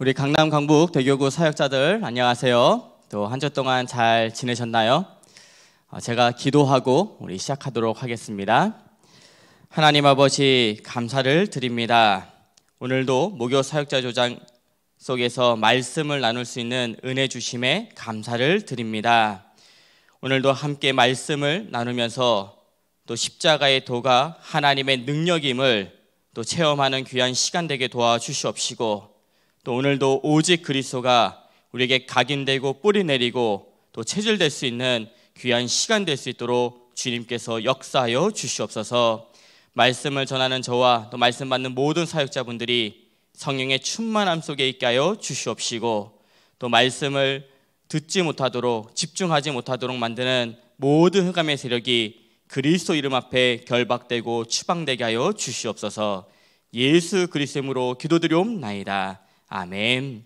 우리 강남 강북 대교구 사역자들 안녕하세요. 또 한 주 동안 잘 지내셨나요? 어, 제가 기도하고 우리 시작하도록 하겠습니다. 하나님 아버지 감사를 드립니다. 오늘도 목요 사역자 조장 속에서 말씀을 나눌 수 있는 은혜 주심에 감사를 드립니다. 오늘도 함께 말씀을 나누면서 또 십자가의 도가 하나님의 능력임을 또 체험하는 귀한 시간 되게 도와주시옵시고 또 오늘도 오직 그리스도가 우리에게 각인되고 뿌리 내리고 또 체질될 수 있는 귀한 시간 될 수 있도록 주님께서 역사하여 주시옵소서. 말씀을 전하는 저와 또 말씀 받는 모든 사역자분들이 성령의 충만함 속에 있게 하여 주시옵시고 또 말씀을 듣지 못하도록 집중하지 못하도록 만드는 모든 흑암의 세력이 그리스도 이름 앞에 결박되고 추방되게 하여 주시옵소서. 예수 그리스도로 기도드리옵나이다. 아멘.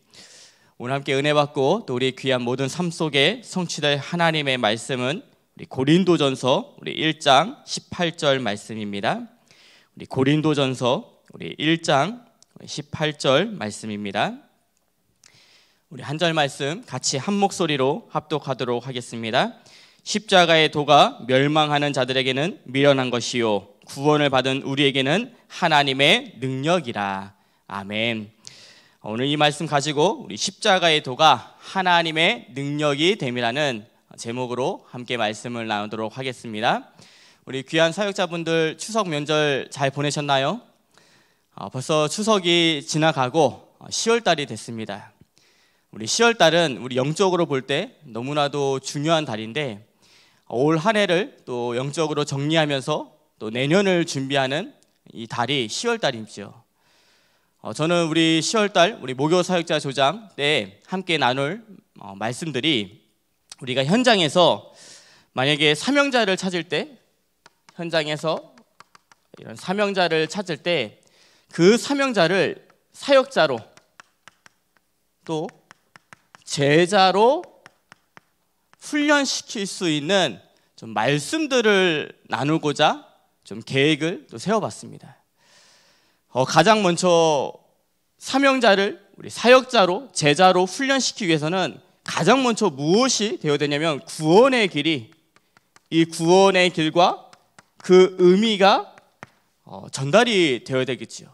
오늘 함께 은혜 받고 또 우리 귀한 모든 삶 속에 성취될 하나님의 말씀은 우리 고린도전서 우리 1장 18절 말씀입니다. 우리 고린도전서 우리 1장 18절 말씀입니다. 우리 한 절 말씀 같이 한 목소리로 합독하도록 하겠습니다. 십자가의 도가 멸망하는 자들에게는 미련한 것이요 구원을 받은 우리에게는 하나님의 능력이라. 아멘. 어, 오늘 이 말씀 가지고 우리 십자가의 도가 하나님의 능력이 됨이라는 제목으로 함께 말씀을 나누도록 하겠습니다. 우리 귀한 사역자분들 추석 명절 잘 보내셨나요? 어, 벌써 추석이 지나가고 10월 어, 달이 됐습니다. 우리 10월 달은 우리 영적으로 볼 때 너무나도 중요한 달인데 올 한 해를 또 영적으로 정리하면서 또 내년을 준비하는 이 달이 10월 달이죠. 어, 저는 우리 10월달 우리 목요 사역자 조장 때 함께 나눌 어, 말씀들이 우리가 현장에서 만약에 사명자를 찾을 때 현장에서 이런 사명자를 찾을 때 그 사명자를 사역자로 또 제자로 훈련시킬 수 있는 좀 말씀들을 나누고자 좀 계획을 또 세워봤습니다. 어, 가장 먼저 사명자를 우리 사역자로 제자로 훈련시키기 위해서는 가장 먼저 무엇이 되어야 되냐면 구원의 길이 이 구원의 길과 그 의미가 어, 전달이 되어야 되겠지요.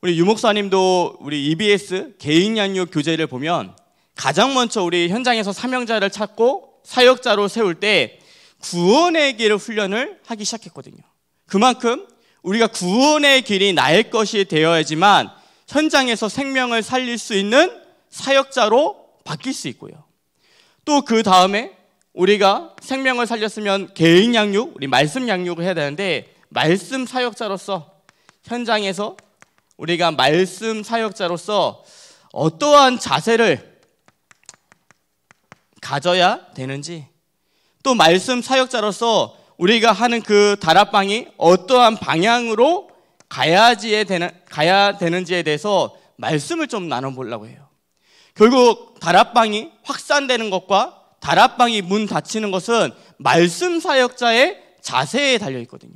우리 유목사님도 우리 EBS 개인 양육 교재를 보면 가장 먼저 우리 현장에서 사명자를 찾고 사역자로 세울 때 구원의 길 훈련을 하기 시작했거든요. 그만큼 우리가 구원의 길이 나의 것이 되어야지만 현장에서 생명을 살릴 수 있는 사역자로 바뀔 수 있고요. 또 그 다음에 우리가 생명을 살렸으면 개인 양육, 우리 말씀 양육을 해야 되는데 말씀 사역자로서 현장에서 우리가 말씀 사역자로서 어떠한 자세를 가져야 되는지 또 말씀 사역자로서 우리가 하는 그 다락방이 어떠한 방향으로 가야지에 되는, 가야 되는지에 대해서 말씀을 좀 나눠보려고 해요. 결국 다락방이 확산되는 것과 다락방이 문 닫히는 것은 말씀 사역자의 자세에 달려 있거든요.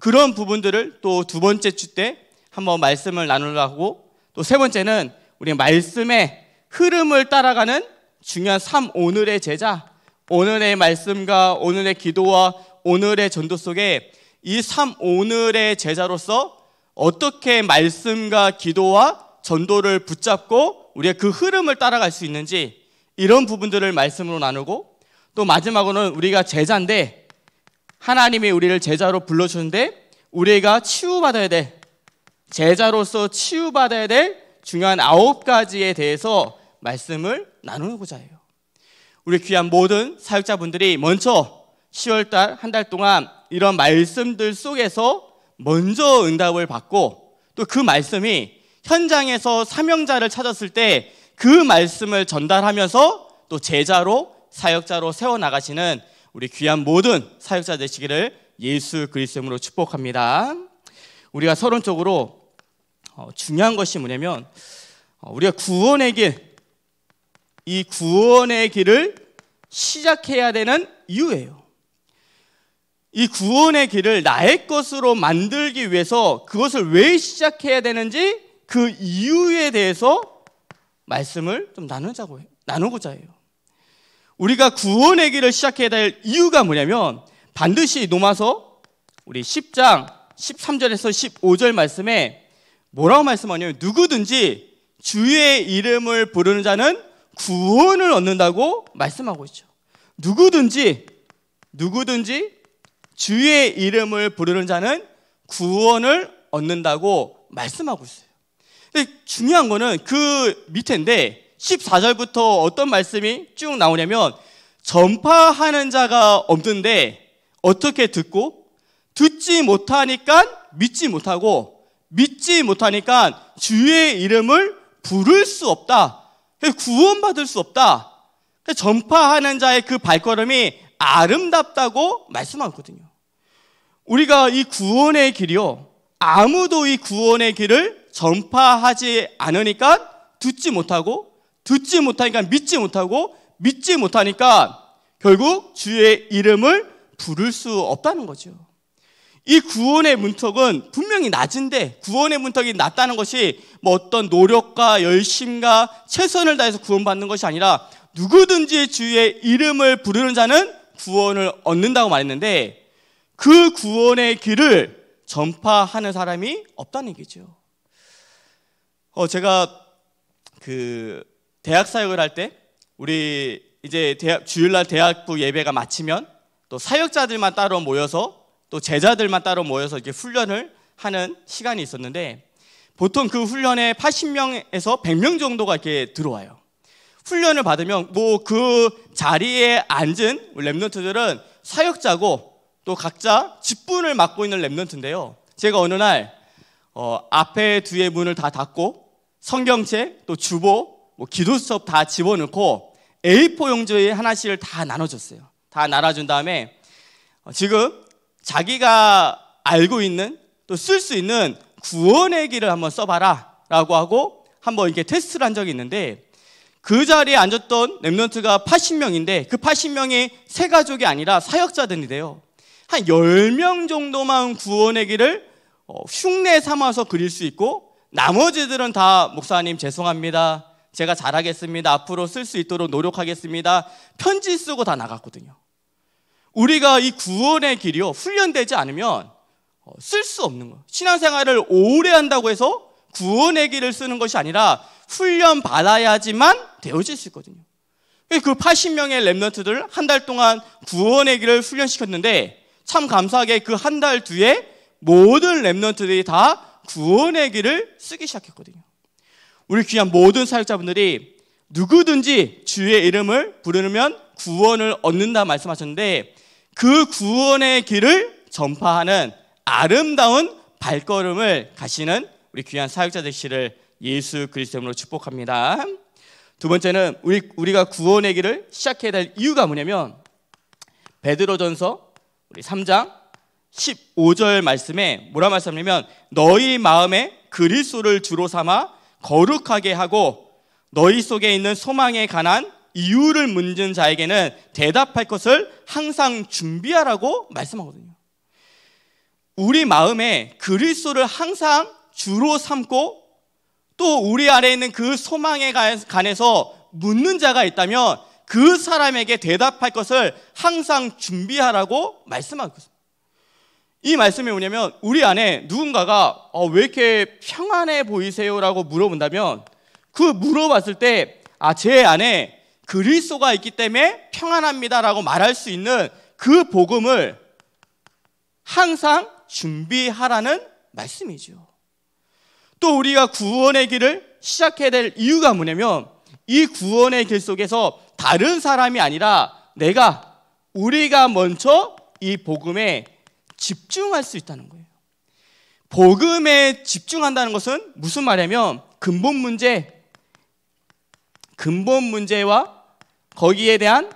그런 부분들을 또 두 번째 주 때 한번 말씀을 나누려고 또 세 번째는 우리 말씀의 흐름을 따라가는 중요한 3 오늘의 제자 오늘의 말씀과 오늘의 기도와 오늘의 전도 속에 이 삼 오늘의 제자로서 어떻게 말씀과 기도와 전도를 붙잡고 우리의 그 흐름을 따라갈 수 있는지 이런 부분들을 말씀으로 나누고 또 마지막으로는 우리가 제자인데 하나님이 우리를 제자로 불러주는데 우리가 치유받아야 될 제자로서 치유받아야 될 중요한 아홉 가지에 대해서 말씀을 나누고자 해요. 우리 귀한 모든 사역자분들이 먼저 10월 달 한 달 동안 이런 말씀들 속에서 먼저 응답을 받고 또 그 말씀이 현장에서 사명자를 찾았을 때 그 말씀을 전달하면서 또 제자로 사역자로 세워 나가시는 우리 귀한 모든 사역자 되시기를 예수 그리스도로 으 축복합니다. 우리가 서론쪽으로 어, 중요한 것이 뭐냐면 어, 우리가 구원의 길, 이 구원의 길을 시작해야 되는 이유예요. 이 구원의 길을 나의 것으로 만들기 위해서 그것을 왜 시작해야 되는지 그 이유에 대해서 말씀을 좀 나누자고 나누고자 해요. 우리가 구원의 길을 시작해야 될 이유가 뭐냐면 반드시 노마서 우리 10장 13절에서 15절 말씀에 뭐라고 말씀하냐면 누구든지 주의 이름을 부르는 자는 구원을 얻는다고 말씀하고 있죠. 누구든지 누구든지 주의 이름을 부르는 자는 구원을 얻는다고 말씀하고 있어요. 근데 중요한 거는 그 밑에인데 14절부터 어떤 말씀이 쭉 나오냐면 전파하는 자가 없는데 어떻게 듣고 듣지 못하니까 믿지 못하고 믿지 못하니까 주의 이름을 부를 수 없다. 구원받을 수 없다. 전파하는 자의 그 발걸음이 아름답다고 말씀하거든요. 우리가 이 구원의 길이요. 아무도 이 구원의 길을 전파하지 않으니까 듣지 못하고 듣지 못하니까 믿지 못하고 믿지 못하니까 결국 주의 이름을 부를 수 없다는 거죠. 이 구원의 문턱은 분명히 낮은데 구원의 문턱이 낮다는 것이 뭐 어떤 노력과 열심과 최선을 다해서 구원받는 것이 아니라 누구든지 주의 이름을 부르는 자는 구원을 얻는다고 말했는데 그 구원의 길을 전파하는 사람이 없다는 얘기죠. 어, 제가 그 대학 사역을 할 때 우리 이제 대학, 주일날 대학부 예배가 마치면 또 사역자들만 따로 모여서 또 제자들만 따로 모여서 이렇게 훈련을 하는 시간이 있었는데 보통 그 훈련에 80명에서 100명 정도가 이렇게 들어와요. 훈련을 받으면 뭐 그 자리에 앉은 랩런트들은 사역자고 또 각자 직분을 맡고 있는 랩런트인데요. 제가 어느 날 어, 앞에 뒤에 문을 다 닫고 성경책 또 주보 뭐 기도 수첩 다 집어넣고 A4 용지에 하나씩을 다 나눠줬어요. 다 나눠준 다음에 어, 지금 자기가 알고 있는 또 쓸 수 있는 구원의 길을 한번 써봐라라고 하고 한번 이렇게 테스트를 한 적이 있는데 그 자리에 앉았던 랩런트가 80명인데 그 80명이 새 가족이 아니라 사역자들이 돼요. 한 10명 정도만 구원의 길을 어, 흉내 삼아서 그릴 수 있고 나머지들은 다 목사님 죄송합니다. 제가 잘하겠습니다. 앞으로 쓸 수 있도록 노력하겠습니다. 편지 쓰고 다 나갔거든요. 우리가 이 구원의 길이요. 훈련되지 않으면 어, 쓸 수 없는 거예요. 신앙생활을 오래 한다고 해서 구원의 길을 쓰는 것이 아니라 훈련 받아야지만 되어질 수 있거든요. 그 80명의 랩런트들 한 달 동안 구원의 길을 훈련시켰는데 참 감사하게 그 한 달 뒤에 모든 랩런트들이 다 구원의 길을 쓰기 시작했거든요. 우리 귀한 모든 사역자분들이 누구든지 주의 이름을 부르면 구원을 얻는다 말씀하셨는데 그 구원의 길을 전파하는 아름다운 발걸음을 가시는 우리 귀한 사역자 되시를 예수 그리스도로 축복합니다. 두 번째는 우리, 우리가 구원의 길을 시작해야 될 이유가 뭐냐면 베드로전서 우리 3장 15절 말씀에 뭐라 말씀하냐면 너희 마음에 그리스도를 주로 삼아 거룩하게 하고 너희 속에 있는 소망에 관한 이유를 묻는 자에게는 대답할 것을 항상 준비하라고 말씀하거든요. 우리 마음에 그리스도를 항상 주로 삼고 또 우리 아래에 있는 그 소망에 관해서 묻는 자가 있다면 그 사람에게 대답할 것을 항상 준비하라고 말씀하고 있습니다. 이 말씀이 뭐냐면 우리 안에 누군가가 어, 왜 이렇게 평안해 보이세요라고 물어본다면 그 물어봤을 때 아, 제 안에 그리스도가 있기 때문에 평안합니다라고 말할 수 있는 그 복음을 항상 준비하라는 말씀이죠. 또 우리가 구원의 길을 시작해야 될 이유가 뭐냐면 이 구원의 길 속에서 다른 사람이 아니라 내가 우리가 먼저 이 복음에 집중할 수 있다는 거예요. 복음에 집중한다는 것은 무슨 말이냐면 근본 문제, 근본 문제와 거기에 대한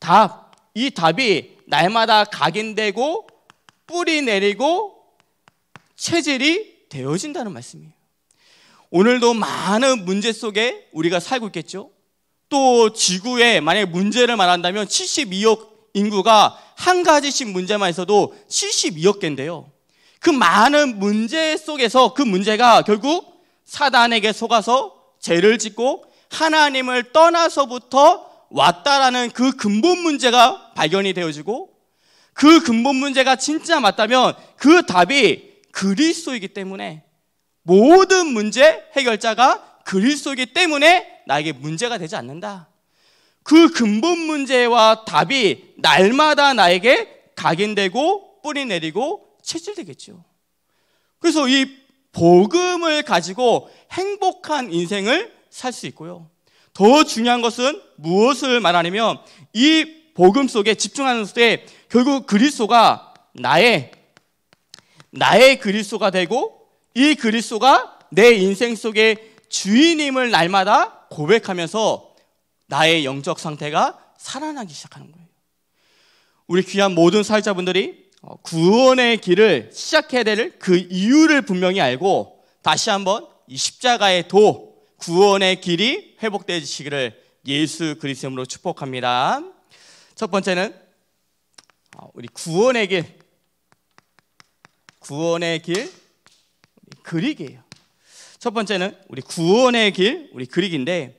답, 이 답이 날마다 각인되고 뿌리 내리고 체질이 되어진다는 말씀이에요. 오늘도 많은 문제 속에 우리가 살고 있겠죠? 또 지구에 만약에 문제를 말한다면 72억 인구가 한 가지씩 문제만 있어도 72억 개인데요. 그 많은 문제 속에서 그 문제가 결국 사단에게 속아서 죄를 짓고 하나님을 떠나서부터 왔다라는 그 근본 문제가 발견이 되어지고 그 근본 문제가 진짜 맞다면 그 답이 그리스도이기 때문에 모든 문제 해결자가 그리스도이기 때문에 나에게 문제가 되지 않는다. 그 근본 문제와 답이 날마다 나에게 각인되고 뿌리 내리고 체질되겠죠. 그래서 이 복음을 가지고 행복한 인생을 살 수 있고요. 더 중요한 것은 무엇을 말하냐면 이 복음 속에 집중하는 때 결국 그리스도가 나의 나의 그리스도가 되고 이 그리스도가 내 인생 속에 주인임을 날마다 고백하면서 나의 영적 상태가 살아나기 시작하는 거예요. 우리 귀한 모든 사역자분들이 어, 구원의 길을 시작해야 될 그 이유를 분명히 알고 다시 한번 이 십자가의 도 구원의 길이 회복되시기를 예수 그리스도로 축복합니다. 첫 번째는 어, 우리 구원의 길 구원의 길 그리기예요. 첫 번째는 우리 구원의 길, 우리 그릭인데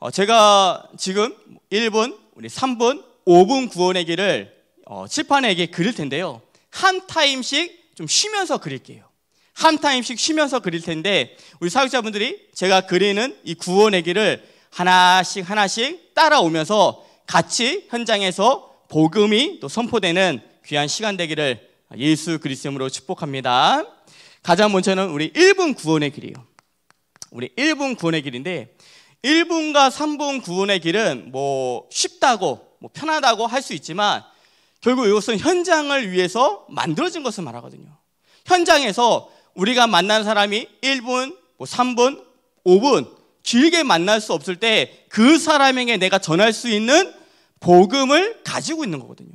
어, 제가 지금 1분, 우리 3분, 5분 구원의 길을 어, 칠판에 게 그릴 텐데요. 한 타임씩 좀 쉬면서 그릴게요. 한 타임씩 쉬면서 그릴 텐데 우리 사역자분들이 제가 그리는 이 구원의 길을 하나씩 하나씩 따라오면서 같이 현장에서 복음이 또 선포되는 귀한 시간 되기를 예수 그리스도로 축복합니다. 가장 먼저는 우리 1분 구원의 길이에요. 우리 1분 구원의 길인데 1분과 3분 구원의 길은 뭐 쉽다고 뭐 편하다고 할 수 있지만 결국 이것은 현장을 위해서 만들어진 것을 말하거든요. 현장에서 우리가 만난 사람이 1분, 뭐 3분, 5분 길게 만날 수 없을 때 그 사람에게 내가 전할 수 있는 복음을 가지고 있는 거거든요.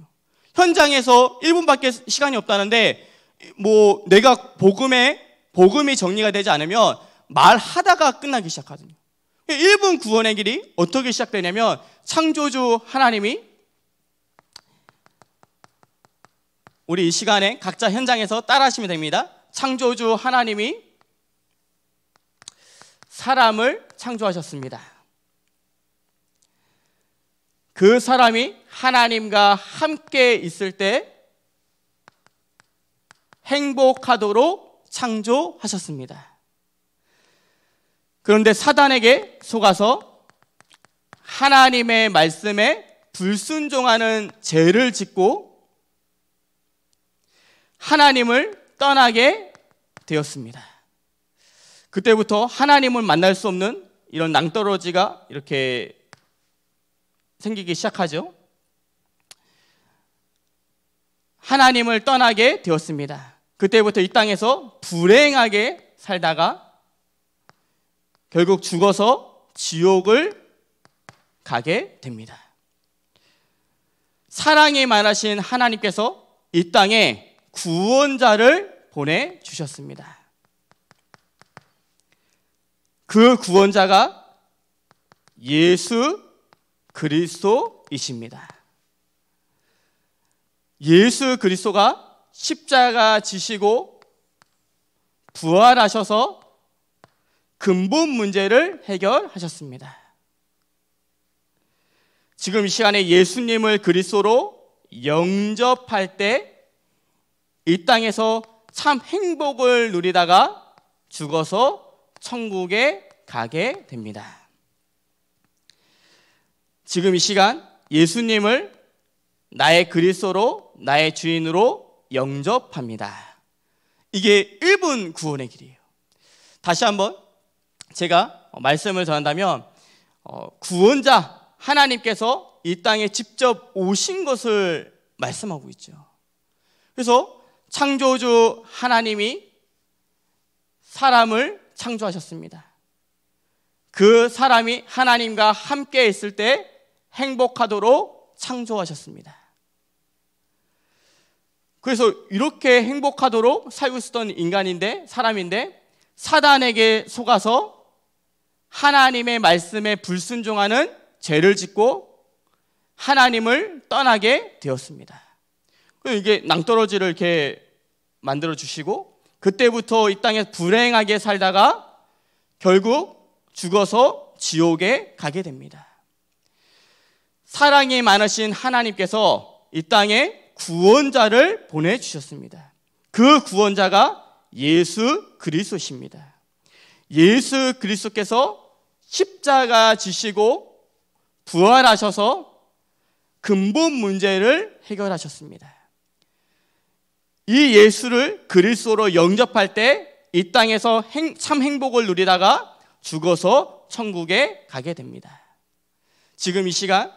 현장에서 1분밖에 시간이 없다는데 뭐 내가 복음에 복음이 정리가 되지 않으면 말하다가 끝나기 시작하거든요. 1분 구원의 길이 어떻게 시작되냐면 창조주 하나님이 우리 이 시간에 각자 현장에서 따라하시면 됩니다. 창조주 하나님이 사람을 창조하셨습니다. 그 사람이 하나님과 함께 있을 때 행복하도록 창조하셨습니다. 그런데 사단에게 속아서 하나님의 말씀에 불순종하는 죄를 짓고 하나님을 떠나게 되었습니다. 그때부터 하나님을 만날 수 없는 이런 낭떠러지가 이렇게 생기기 시작하죠. 하나님을 떠나게 되었습니다. 그때부터 이 땅에서 불행하게 살다가 결국 죽어서 지옥을 가게 됩니다. 사랑이 많으신 하나님께서 이 땅에 구원자를 보내주셨습니다. 그 구원자가 예수 그리스도이십니다. 예수 그리스도가 십자가 지시고 부활하셔서 근본 문제를 해결하셨습니다. 지금 이 시간에 예수님을 그리스도로 영접할 때 이 땅에서 참 행복을 누리다가 죽어서 천국에 가게 됩니다. 지금 이 시간 예수님을 나의 그리스도로 나의 주인으로 영접합니다. 이게 1분 구원의 길이에요. 다시 한번 제가 말씀을 전한다면 어, 구원자 하나님께서 이 땅에 직접 오신 것을 말씀하고 있죠. 그래서 창조주 하나님이 사람을 창조하셨습니다. 그 사람이 하나님과 함께 있을 때 행복하도록 창조하셨습니다. 그래서 이렇게 행복하도록 살고 있었던 인간인데 사람인데 사단에게 속아서 하나님의 말씀에 불순종하는 죄를 짓고 하나님을 떠나게 되었습니다. 이게 낭떠러지를 이렇게 만들어 주시고 그때부터 이 땅에 불행하게 살다가 결국 죽어서 지옥에 가게 됩니다. 사랑이 많으신 하나님께서 이 땅에 구원자를 보내주셨습니다. 그 구원자가 예수 그리스도십니다. 예수 그리스도께서 십자가 지시고 부활하셔서 근본 문제를 해결하셨습니다. 이 예수를 그리스도로 영접할 때 이 땅에서 참 행복을 누리다가 죽어서 천국에 가게 됩니다. 지금 이 시간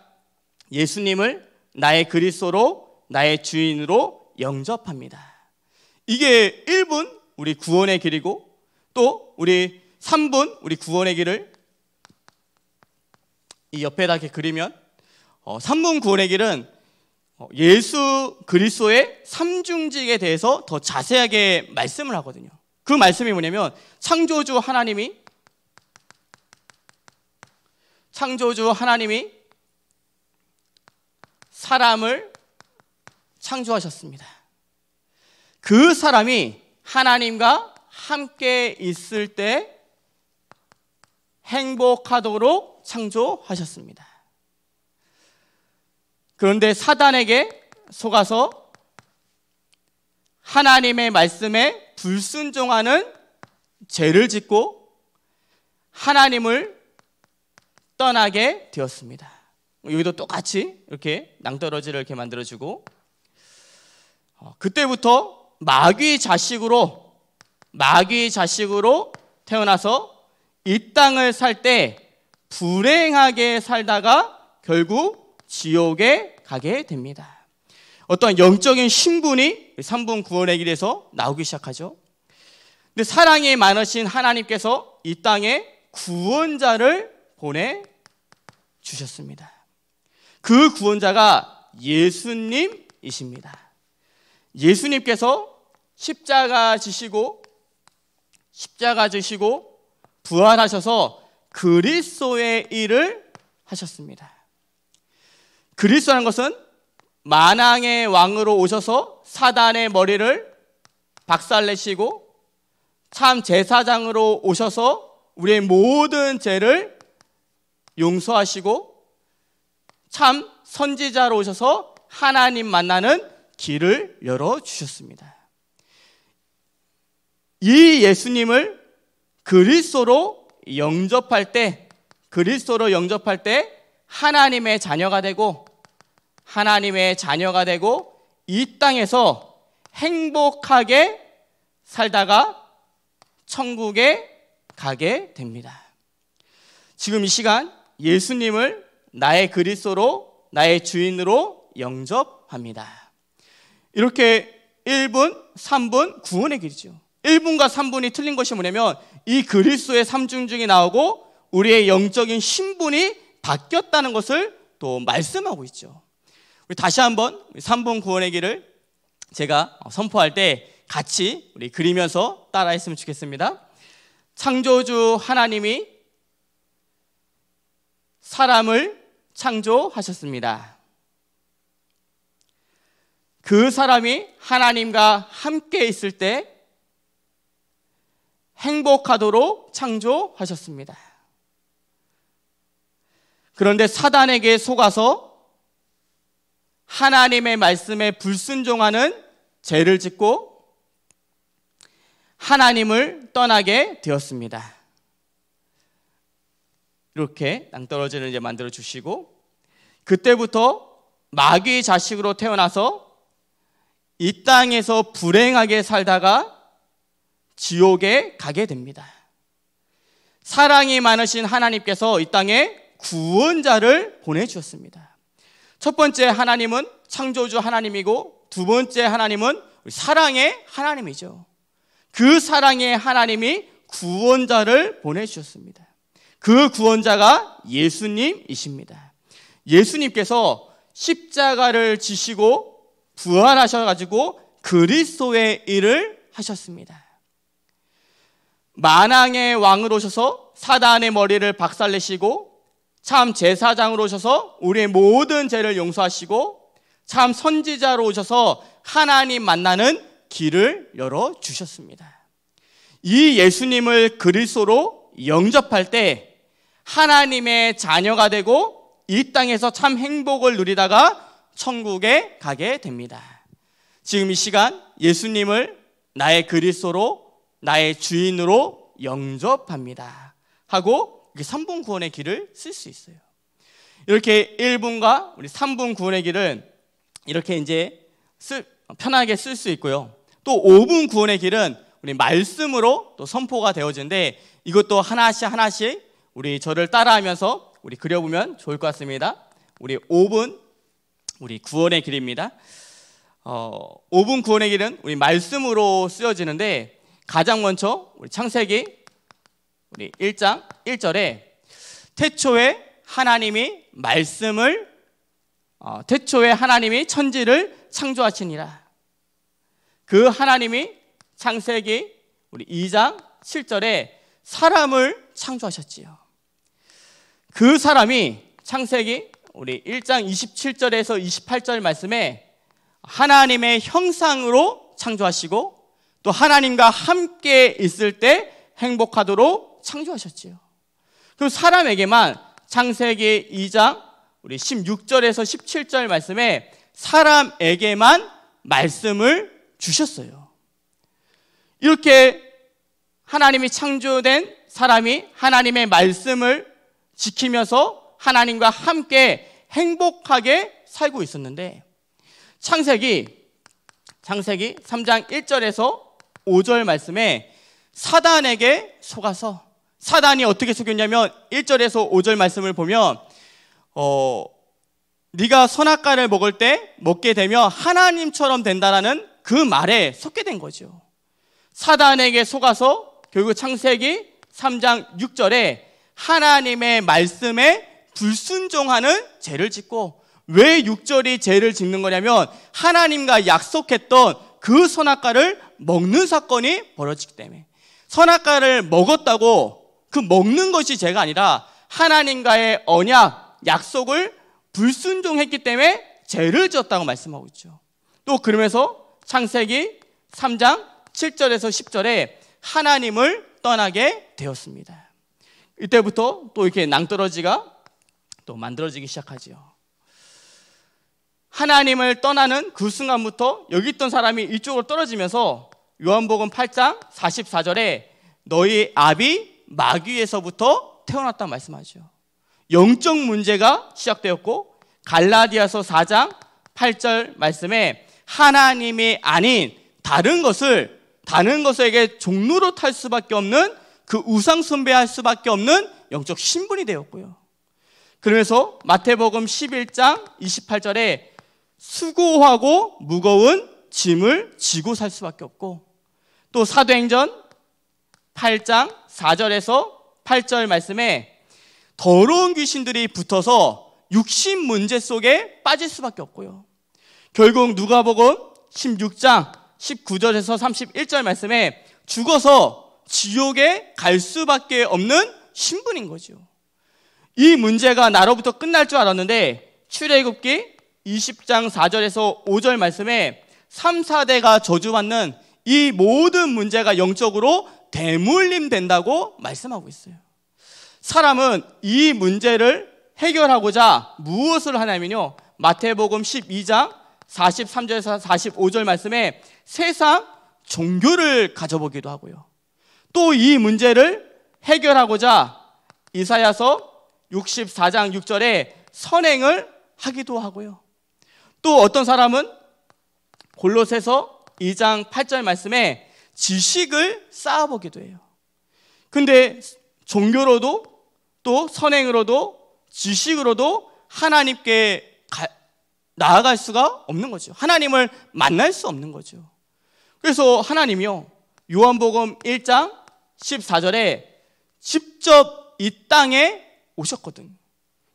예수님을 나의 그리스도로 나의 주인으로 영접합니다. 이게 1분 우리 구원의 길이고 또 우리 3분 우리 구원의 길을 이 옆에다 이렇게 그리면 어, 3분 구원의 길은 어, 예수 그리스도의 삼중직에 대해서 더 자세하게 말씀을 하거든요. 그 말씀이 뭐냐면 창조주 하나님이 창조주 하나님이 사람을 창조하셨습니다. 그 사람이 하나님과 함께 있을 때 행복하도록 창조하셨습니다. 그런데 사단에게 속아서 하나님의 말씀에 불순종하는 죄를 짓고 하나님을 떠나게 되었습니다. 여기도 똑같이 이렇게 낭떠러지를 이렇게 만들어주고 어, 그때부터 마귀 자식으로 마귀 자식으로 태어나서 이 땅을 살 때 불행하게 살다가 결국 지옥에 가게 됩니다. 어떤 영적인 신분이 3분 구원의 길에서 나오기 시작하죠. 근데 사랑이 많으신 하나님께서 이 땅에 구원자를 보내 주셨습니다. 그 구원자가 예수님이십니다. 예수님께서 십자가 지시고 십자가 지시고 부활하셔서 그리스도의 일을 하셨습니다. 그리스도라는 것은 만왕의 왕으로 오셔서 사단의 머리를 박살내시고 참 제사장으로 오셔서 우리의 모든 죄를 용서하시고 참 선지자로 오셔서 하나님 만나는 길을 열어주셨습니다. 이 예수님을 그리스도로 영접할 때, 그리스도로 영접할 때 하나님의 자녀가 되고, 하나님의 자녀가 되고, 이 땅에서 행복하게 살다가 천국에 가게 됩니다. 지금 이 시간 예수님을 나의 그리스도로 나의 주인으로 영접합니다. 이렇게 1분, 3분, 구원의 길이죠. 1분과 3분이 틀린 것이 뭐냐면 이 그리스도의 삼중중이 나오고 우리의 영적인 신분이 바뀌었다는 것을 또 말씀하고 있죠. 우리 다시 한번 3분 구원의 길을 제가 선포할 때 같이 우리 그리면서 따라했으면 좋겠습니다. 창조주 하나님이 사람을 창조하셨습니다. 그 사람이 하나님과 함께 있을 때 행복하도록 창조하셨습니다. 그런데 사단에게 속아서 하나님의 말씀에 불순종하는 죄를 짓고 하나님을 떠나게 되었습니다. 이렇게 낭떨어지는 이제 만들어 주시고 그때부터 마귀 자식으로 태어나서 이 땅에서 불행하게 살다가 지옥에 가게 됩니다. 사랑이 많으신 하나님께서 이 땅에 구원자를 보내주셨습니다. 첫 번째 하나님은 창조주 하나님이고 두 번째 하나님은 사랑의 하나님이죠. 그 사랑의 하나님이 구원자를 보내주셨습니다. 그 구원자가 예수님이십니다. 예수님께서 십자가를 지시고 부활하셔가지고 그리스도의 일을 하셨습니다. 만왕의 왕으로 오셔서 사단의 머리를 박살내시고 참 제사장으로 오셔서 우리의 모든 죄를 용서하시고 참 선지자로 오셔서 하나님 만나는 길을 열어 주셨습니다. 이 예수님을 그리스도로 영접할 때 하나님의 자녀가 되고 이 땅에서 참 행복을 누리다가 천국에 가게 됩니다. 지금 이 시간 예수님을 나의 그리스도로 나의 주인으로 영접합니다. 하고 3분 구원의 길을 쓸 수 있어요. 이렇게 1분과 우리 3분 구원의 길은 이렇게 이제 쓸, 편하게 쓸 수 있고요. 또 5분 구원의 길은 우리 말씀으로 또 선포가 되어지데 이것도 하나씩 하나씩 우리 저를 따라하면서 우리 그려보면 좋을 것 같습니다. 우리 5분 우리 구원의 길입니다. 어, 5분 구원의 길은 우리 말씀으로 쓰여지는데 가장 먼저 우리 창세기 우리 1장 1절에 태초에 하나님이 말씀을 어, 태초에 하나님이 천지를 창조하시니라. 그 하나님이 창세기 우리 2장 7절에 사람을 창조하셨지요. 그 사람이 창세기 우리 1장 27절에서 28절 말씀에 하나님의 형상으로 창조하시고 또 하나님과 함께 있을 때 행복하도록 창조하셨지요. 그럼 사람에게만 창세기 2장 우리 16절에서 17절 말씀에 사람에게만 말씀을 주셨어요. 이렇게 하나님이 창조된 사람이 하나님의 말씀을 지키면서 하나님과 함께 행복하게 살고 있었는데 창세기 창세기 3장 1절에서 5절 말씀에 사단에게 속아서 사단이 어떻게 속였냐면 1절에서 5절 말씀을 보면 어 네가 선악과를 먹을 때 먹게 되면 하나님처럼 된다라는 그 말에 속게 된 거죠. 사단에게 속아서 결국 창세기 3장 6절에 하나님의 말씀에 불순종하는 죄를 짓고 왜 6절이 죄를 짓는 거냐면 하나님과 약속했던 그 선악과를 먹는 사건이 벌어지기 때문에 선악과를 먹었다고 그 먹는 것이 죄가 아니라 하나님과의 언약, 약속을 불순종했기 때문에 죄를 지었다고 말씀하고 있죠. 또 그러면서 창세기 3장 7절에서 10절에 하나님을 떠나게 되었습니다. 이때부터 또 이렇게 낭떠러지가 또 만들어지기 시작하지요. 하나님을 떠나는 그 순간부터 여기 있던 사람이 이쪽으로 떨어지면서 요한복음 8장 44절에 너희 아비 마귀에서부터 태어났다 말씀하죠. 영적 문제가 시작되었고 갈라디아서 4장 8절 말씀에 하나님이 아닌 다른 것을 다른 것에게 종로로 탈 수밖에 없는 그 우상 숭배할 수밖에 없는 영적 신분이 되었고요. 그러면서 마태복음 11장 28절에 수고하고 무거운 짐을 지고 살 수밖에 없고 또 사도행전 8장 4절에서 8절 말씀에 더러운 귀신들이 붙어서 육신 문제 속에 빠질 수밖에 없고요. 결국 누가복음 16장 19절에서 31절 말씀에 죽어서 지옥에 갈 수밖에 없는 신분인 거죠. 이 문제가 나로부터 끝날 줄 알았는데 출애굽기 20장 4절에서 5절 말씀에 3, 4대가 저주받는 이 모든 문제가 영적으로 대물림 된다고 말씀하고 있어요. 사람은 이 문제를 해결하고자 무엇을 하냐면요. 마태복음 12장 43절에서 45절 말씀에 세상 종교를 가져보기도 하고요. 또 이 문제를 해결하고자 이사야서 64장 6절에 선행을 하기도 하고요. 또 어떤 사람은 골로새서 2장 8절 말씀에 지식을 쌓아보기도 해요. 근데 종교로도 또 선행으로도 지식으로도 하나님께 가, 나아갈 수가 없는 거죠. 하나님을 만날 수 없는 거죠. 그래서 하나님이요. 요한복음 1장 14절에 직접 이 땅에 오셨거든.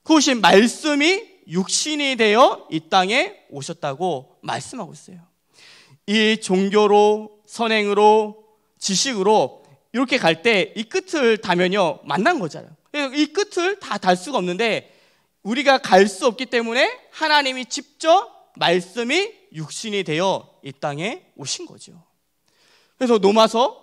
그것이 말씀이 육신이 되어 이 땅에 오셨다고 말씀하고 있어요. 이 종교로 선행으로 지식으로 이렇게 갈 때 이 끝을 다면요 만난 거잖아요. 이 끝을 다 달 수가 없는데 우리가 갈 수 없기 때문에 하나님이 직접 말씀이 육신이 되어 이 땅에 오신 거죠. 그래서 노마서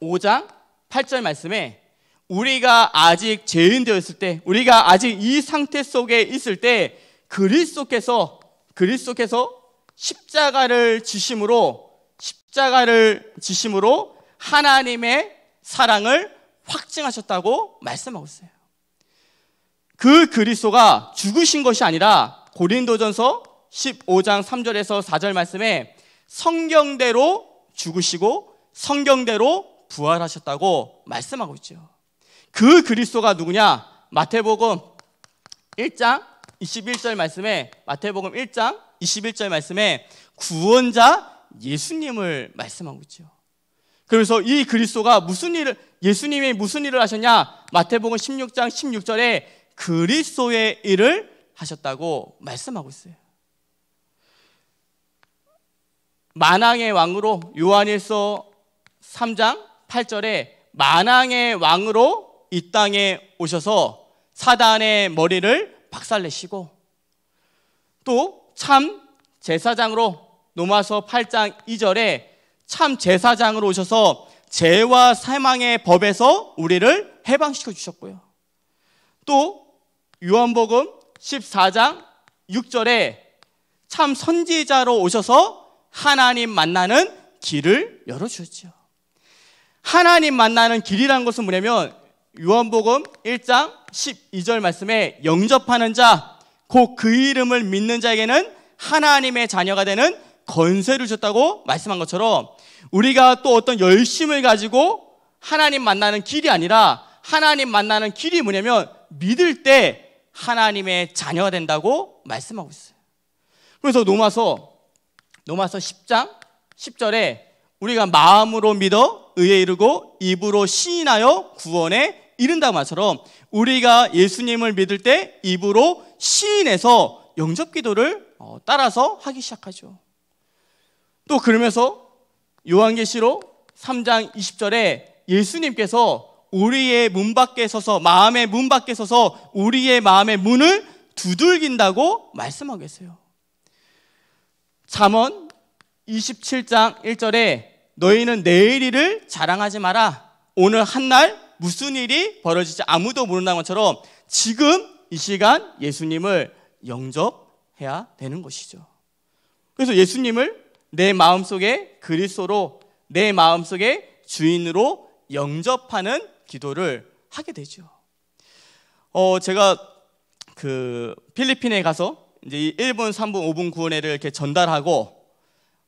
5장 8절 말씀에 우리가 아직 죄인되었을 때, 우리가 아직 이 상태 속에 있을 때 그리스도께서 그리스도께서 십자가를 지심으로 십자가를 지심으로 하나님의 사랑을 확증하셨다고 말씀하고 있어요. 그 그리스도가 죽으신 것이 아니라 고린도전서 15장 3절에서 4절 말씀에 성경대로 죽으시고 성경대로 부활하셨다고 말씀하고 있죠. 그 그리스도가 누구냐? 마태복음 1장 21절 말씀에 마태복음 1장 21절 말씀에 구원자 예수님을 말씀하고 있죠. 그래서 이 그리스도가 무슨 일을 예수님이 무슨 일을 하셨냐? 마태복음 16장 16절에 그리스도의 일을 하셨다고 말씀하고 있어요. 만왕의 왕으로 요한일서 3장 8절에 만왕의 왕으로 이 땅에 오셔서 사단의 머리를 박살내시고 또 참 제사장으로 노마서 8장 2절에 참 제사장으로 오셔서 죄와 사망의 법에서 우리를 해방시켜 주셨고요. 또 요한복음 14장 6절에 참 선지자로 오셔서 하나님 만나는 길을 열어 주셨죠. 하나님 만나는 길이라는 것은 뭐냐면 요한복음 1장 12절 말씀에 영접하는 자, 곧 그 이름을 믿는 자에게는 하나님의 자녀가 되는 건세를 줬다고 말씀한 것처럼 우리가 또 어떤 열심을 가지고 하나님 만나는 길이 아니라 하나님 만나는 길이 뭐냐면 믿을 때 하나님의 자녀가 된다고 말씀하고 있어요. 그래서 노마서 로마서 10장 10절에 우리가 마음으로 믿어 의에 이르고 입으로 신인하여 구원에 이른다 말처럼 우리가 예수님을 믿을 때 입으로 시인해서 영접 기도를 어, 따라서 하기 시작하죠. 또 그러면서 요한계시록 3장 20절에 예수님께서 우리의 문 밖에 서서 마음의 문 밖에 서서 우리의 마음의 문을 두들긴다고 말씀하고 계요 잠언 27장 1절에 너희는 내일 일을 자랑하지 마라. 오늘 한날 무슨 일이 벌어질지 아무도 모른다는 것처럼 지금 이 시간 예수님을 영접해야 되는 것이죠. 그래서 예수님을 내 마음속에 그리스도로 내 마음속에 주인으로 영접하는 기도를 하게 되죠. 어 제가 그 필리핀에 가서 이제 1분, 3분, 5분 구원회를 이렇게 전달하고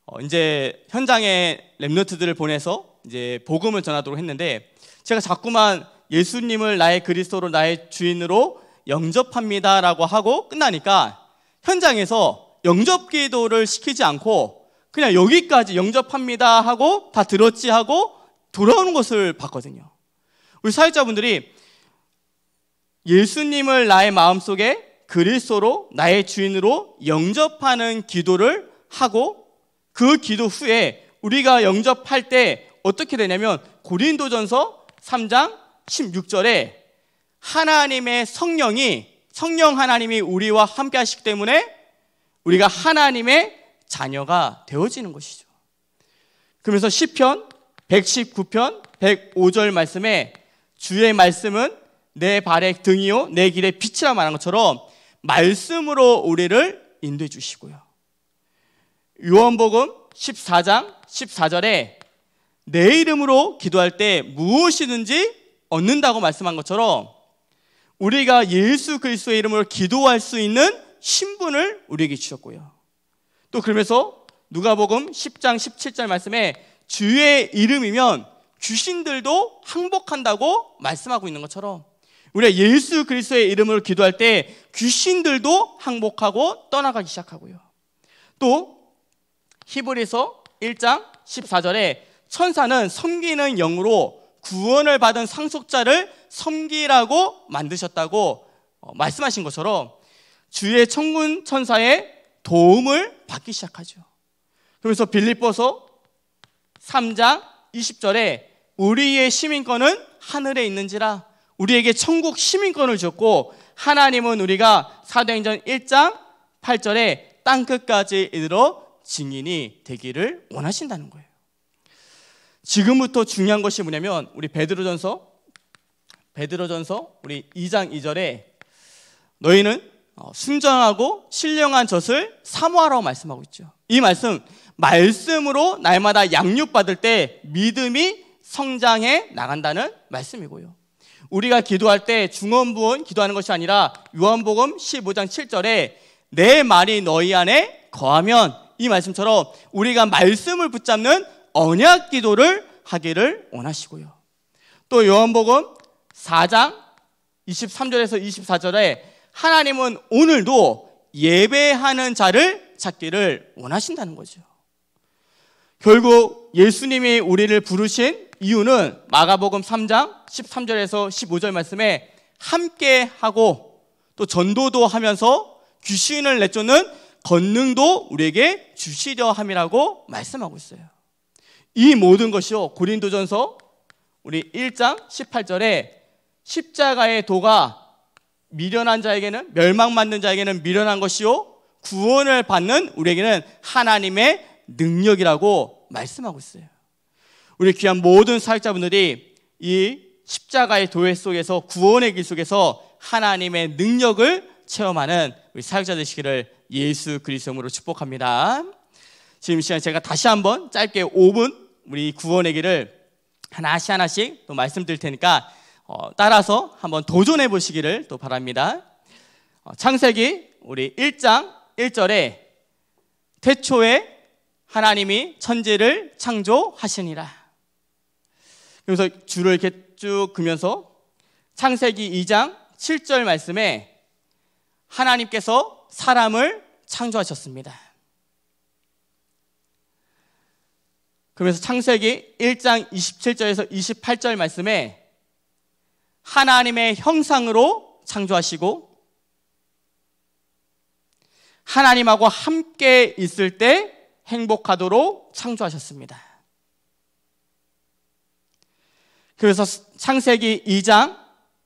어, 이제 현장에 랩노트들을 보내서 이제 복음을 전하도록 했는데 제가 자꾸만 예수님을 나의 그리스도로 나의 주인으로 영접합니다라고 하고 끝나니까 현장에서 영접 기도를 시키지 않고 그냥 여기까지 영접합니다 하고 다 들었지 하고 돌아오는 것을 봤거든요. 우리 사회자분들이 예수님을 나의 마음속에 그리스도로 나의 주인으로 영접하는 기도를 하고 그 기도 후에 우리가 영접할 때 어떻게 되냐면 고린도전서 3장 16절에 하나님의 성령이 성령 하나님이 우리와 함께 하시기 때문에 우리가 하나님의 자녀가 되어지는 것이죠. 그러면서 시편 119편 105절 말씀에 주의 말씀은 내 발의 등이요 내 길의 빛이라 말한 것처럼 말씀으로 우리를 인도해 주시고요. 요한복음 14장 14절에 내 이름으로 기도할 때 무엇이든지 얻는다고 말씀한 것처럼 우리가 예수 그리스도의 이름으로 기도할 수 있는 신분을 우리에게 주셨고요. 또 그러면서 누가복음 10장 17절 말씀에 주의 이름이면 귀신들도 항복한다고 말씀하고 있는 것처럼 우리가 예수 그리스도의 이름으로 기도할 때 귀신들도 항복하고 떠나가기 시작하고요. 또 히브리서 1장 14절에 천사는 섬기는 영으로 구원을 받은 상속자를 섬기라고 만드셨다고 어, 말씀하신 것처럼 주의 천군 천사의 도움을 받기 시작하죠. 그래서 빌립보서 3장 20절에 우리의 시민권은 하늘에 있는지라 우리에게 천국 시민권을 주고 하나님은 우리가 사도행전 1장 8절에 땅 끝까지 이르러 증인이 되기를 원하신다는 거예요. 지금부터 중요한 것이 뭐냐면 우리 베드로전서 베드로전서 우리 2장 2절에 너희는 어, 순정하고 신령한 젖을 사모하라고 말씀하고 있죠. 이 말씀 말씀으로 날마다 양육 받을 때 믿음이 성장해 나간다는 말씀이고요. 우리가 기도할 때 중원부원 기도하는 것이 아니라 요한복음 15장 7절에 내 말이 너희 안에 거하면 이 말씀처럼 우리가 말씀을 붙잡는 언약 기도를 하기를 원하시고요. 또 요한복음 4장 23절에서 24절에 하나님은 오늘도 예배하는 자를 찾기를 원하신다는 거죠. 결국 예수님이 우리를 부르신 이유는 마가복음 3장 13절에서 15절 말씀에 함께 하고 또 전도도 하면서 귀신을 내쫓는 권능도 우리에게 주시려 함이라고 말씀하고 있어요. 이 모든 것이요 고린도전서 우리 1장 18절에 십자가의 도가 미련한 자에게는 멸망받는 자에게는 미련한 것이요 구원을 받는 우리에게는 하나님의 능력이라고 말씀하고 있어요. 우리 귀한 모든 사역자분들이 이 십자가의 도회 속에서 구원의 길 속에서 하나님의 능력을 체험하는 우리 사역자 되시기를 예수 그리스도로 으 축복합니다. 지금 시간 제가 다시 한번 짧게 5분 우리 구원의 길을 하나씩 하나씩 또 말씀드릴 테니까 어, 따라서 한번 도전해 보시기를 또 바랍니다. 어, 창세기 우리 1장 1절에 태초에 하나님이 천지를 창조하시니라. 그래서 줄을 이렇게 쭉 그면서 창세기 2장 7절 말씀에 하나님께서 사람을 창조하셨습니다. 그러면서 창세기 1장 27절에서 28절 말씀에 하나님의 형상으로 창조하시고 하나님하고 함께 있을 때 행복하도록 창조하셨습니다. 그래서 창세기 2장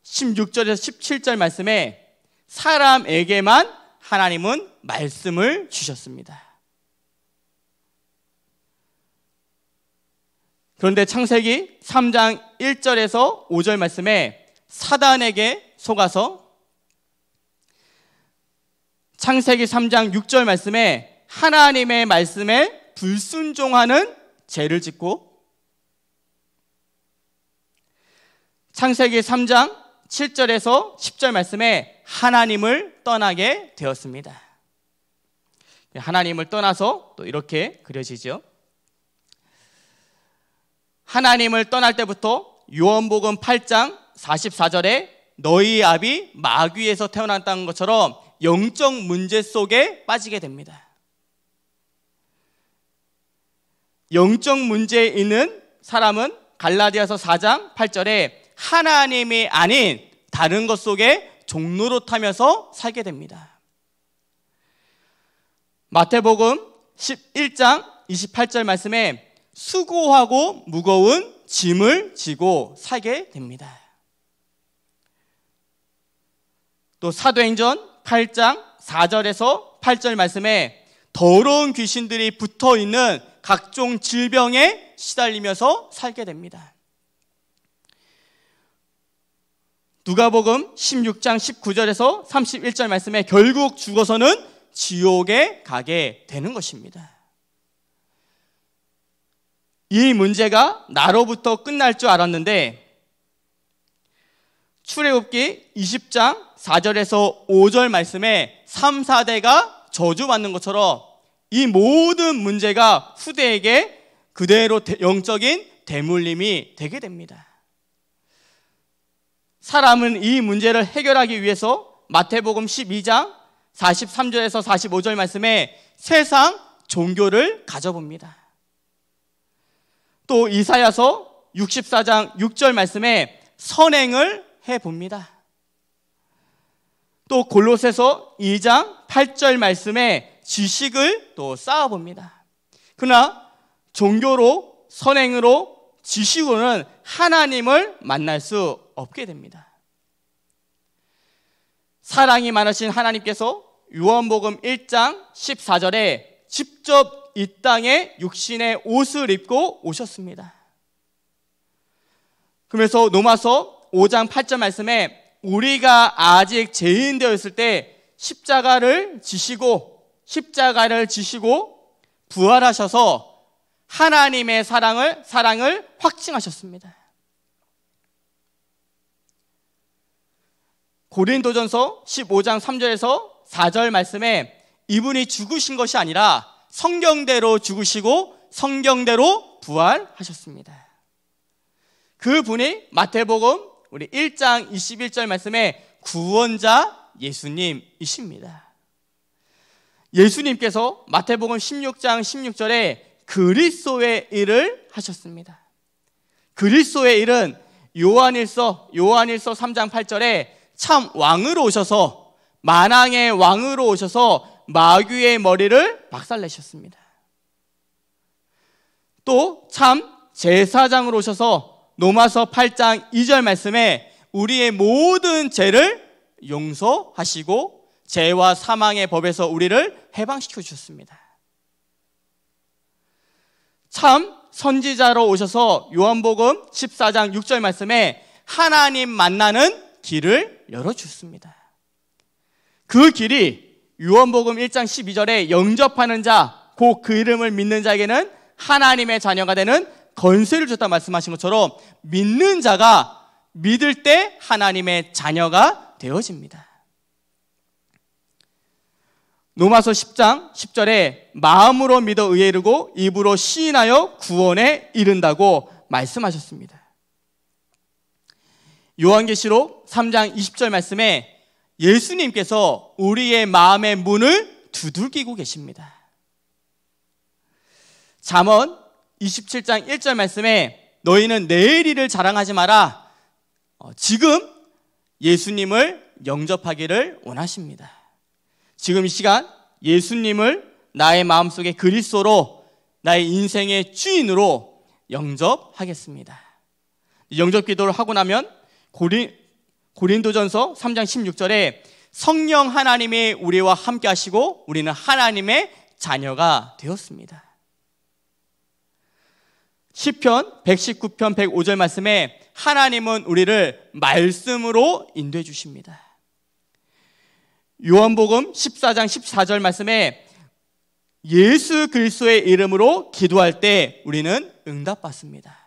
16절에서 17절 말씀에 사람에게만 하나님은 말씀을 주셨습니다. 그런데 창세기 3장 1절에서 5절 말씀에 사단에게 속아서 창세기 3장 6절 말씀에 하나님의 말씀에 불순종하는 죄를 짓고 창세기 3장 7절에서 10절 말씀에 하나님을 떠나게 되었습니다. 하나님을 떠나서 또 이렇게 그려지죠. 하나님을 떠날 때부터 요한복음 8장 44절에 너희 아비 마귀에서 태어났다는 것처럼 영적 문제 속에 빠지게 됩니다. 영적 문제에 있는 사람은 갈라디아서 4장 8절에 하나님이 아닌 다른 것 속에 종로로 타면서 살게 됩니다. 마태복음 11장 28절 말씀에 수고하고 무거운 짐을 지고 사게 됩니다. 또 사도행전 8장 4절에서 8절 말씀에 더러운 귀신들이 붙어 있는 각종 질병에 시달리면서 살게 됩니다. 누가복음 16장 19절에서 31절 말씀에 결국 죽어서는 지옥에 가게 되는 것입니다. 이 문제가 나로부터 끝날 줄 알았는데 출애굽기 20장 4절에서 5절 말씀에 3, 4대가 저주받는 것처럼 이 모든 문제가 후대에게 그대로 영적인 대물림이 되게 됩니다. 사람은 이 문제를 해결하기 위해서 마태복음 12장 43절에서 45절 말씀에 세상 종교를 가져봅니다. 또 이사야서 64장 6절 말씀에 선행을 해 봅니다. 또 골로새서 2장 8절 말씀에 지식을 또 쌓아 봅니다. 그러나 종교로 선행으로 지식으로는 하나님을 만날 수 없게 됩니다. 사랑이 많으신 하나님께서 요한복음 1장 14절에 직접 이 땅에 육신의 옷을 입고 오셨습니다. 그래서 로마서 5장 8절 말씀에 우리가 아직 죄인 되었을 때 십자가를 지시고 십자가를 지시고 부활하셔서 하나님의 사랑을 사랑을 확증하셨습니다. 고린도전서 15장 3절에서 4절 말씀에 이분이 죽으신 것이 아니라 성경대로 죽으시고 성경대로 부활하셨습니다. 그분이 마태복음 우리 1장 21절 말씀에 구원자 예수님이십니다. 예수님께서 마태복음 16장 16절에 그리스도의 일을 하셨습니다. 그리스도의 일은 요한일서 요한일서 3장 8절에 참 왕으로 오셔서 만왕의 왕으로 오셔서 마귀의 머리를 박살내셨습니다. 또 참 제사장으로 오셔서 노마서 8장 2절 말씀에 우리의 모든 죄를 용서하시고 죄와 사망의 법에서 우리를 해방시켜 주셨습니다. 참 선지자로 오셔서 요한복음 14장 6절 말씀에 하나님 만나는 길을 열어 주십니다. 그 길이 요한복음 1장 12절에 영접하는 자, 곧 그 이름을 믿는 자에게는 하나님의 자녀가 되는 건세를 줬다 말씀하신 것처럼 믿는 자가 믿을 때 하나님의 자녀가 되어집니다. 노마서 10장 10절에 마음으로 믿어 의에 이르고 입으로 시인하여 구원에 이른다고 말씀하셨습니다. 요한계시록 3장 20절 말씀에 예수님께서 우리의 마음의 문을 두들기고 계십니다. 잠언 27장 1절 말씀에 너희는 내일 일을 자랑하지 마라. 어, 지금 예수님을 영접하기를 원하십니다. 지금 이 시간 예수님을 나의 마음속에 그리스도로 나의 인생의 주인으로 영접하겠습니다. 영접 기도를 하고 나면 고린도전서 3장 16절에 성령 하나님이 우리와 함께 하시고 우리는 하나님의 자녀가 되었습니다. 1 0편 119편 105절 말씀에 하나님은 우리를 말씀으로 인도해 주십니다. 요한복음 14장 14절 말씀에 예수 그리스도의 이름으로 기도할 때 우리는 응답받습니다.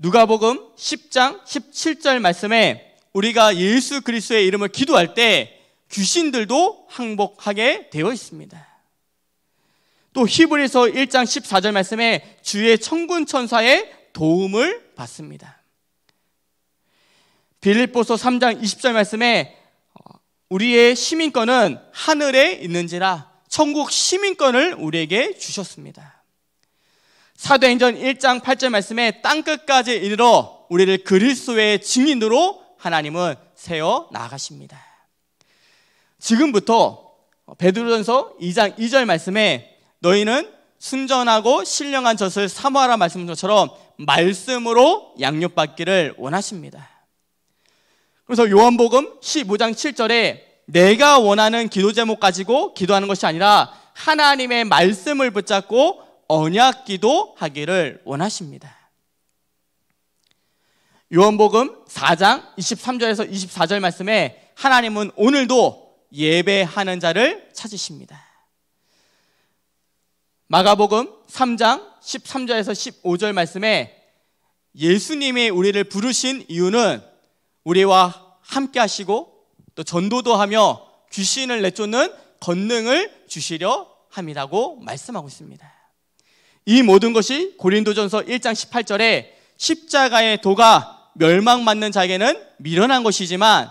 누가복음 10장 17절 말씀에 우리가 예수 그리스도의 이름을 기도할 때 귀신들도 항복하게 되어 있습니다. 또 히브리서 1장 14절 말씀에 주의 천군 천사의 도움을 받습니다. 빌립보서 3장 20절 말씀에 어, 우리의 시민권은 하늘에 있는지라 천국 시민권을 우리에게 주셨습니다. 사도행전 1장 8절 말씀에 땅끝까지 이르러 우리를 그리스도의 증인으로 하나님은 세워 나가십니다. 지금부터 베드로전서 2장 2절 말씀에 너희는 순전하고 신령한 젖을 사모하라 말씀 것처럼 말씀으로 양육받기를 원하십니다. 그래서 요한복음 15장 7절에 내가 원하는 기도 제목 가지고 기도하는 것이 아니라 하나님의 말씀을 붙잡고 언약 기도하기를 원하십니다. 요한복음 4장 23절에서 24절 말씀에 하나님은 오늘도 예배하는 자를 찾으십니다. 마가복음 3장 13절에서 15절 말씀에 예수님이 우리를 부르신 이유는 우리와 함께 하시고 또 전도도 하며 귀신을 내쫓는 권능을 주시려 함이라고 말씀하고 있습니다. 이 모든 것이 고린도전서 1장 18절에 십자가의 도가 멸망받는 자에게는 미련한 것이지만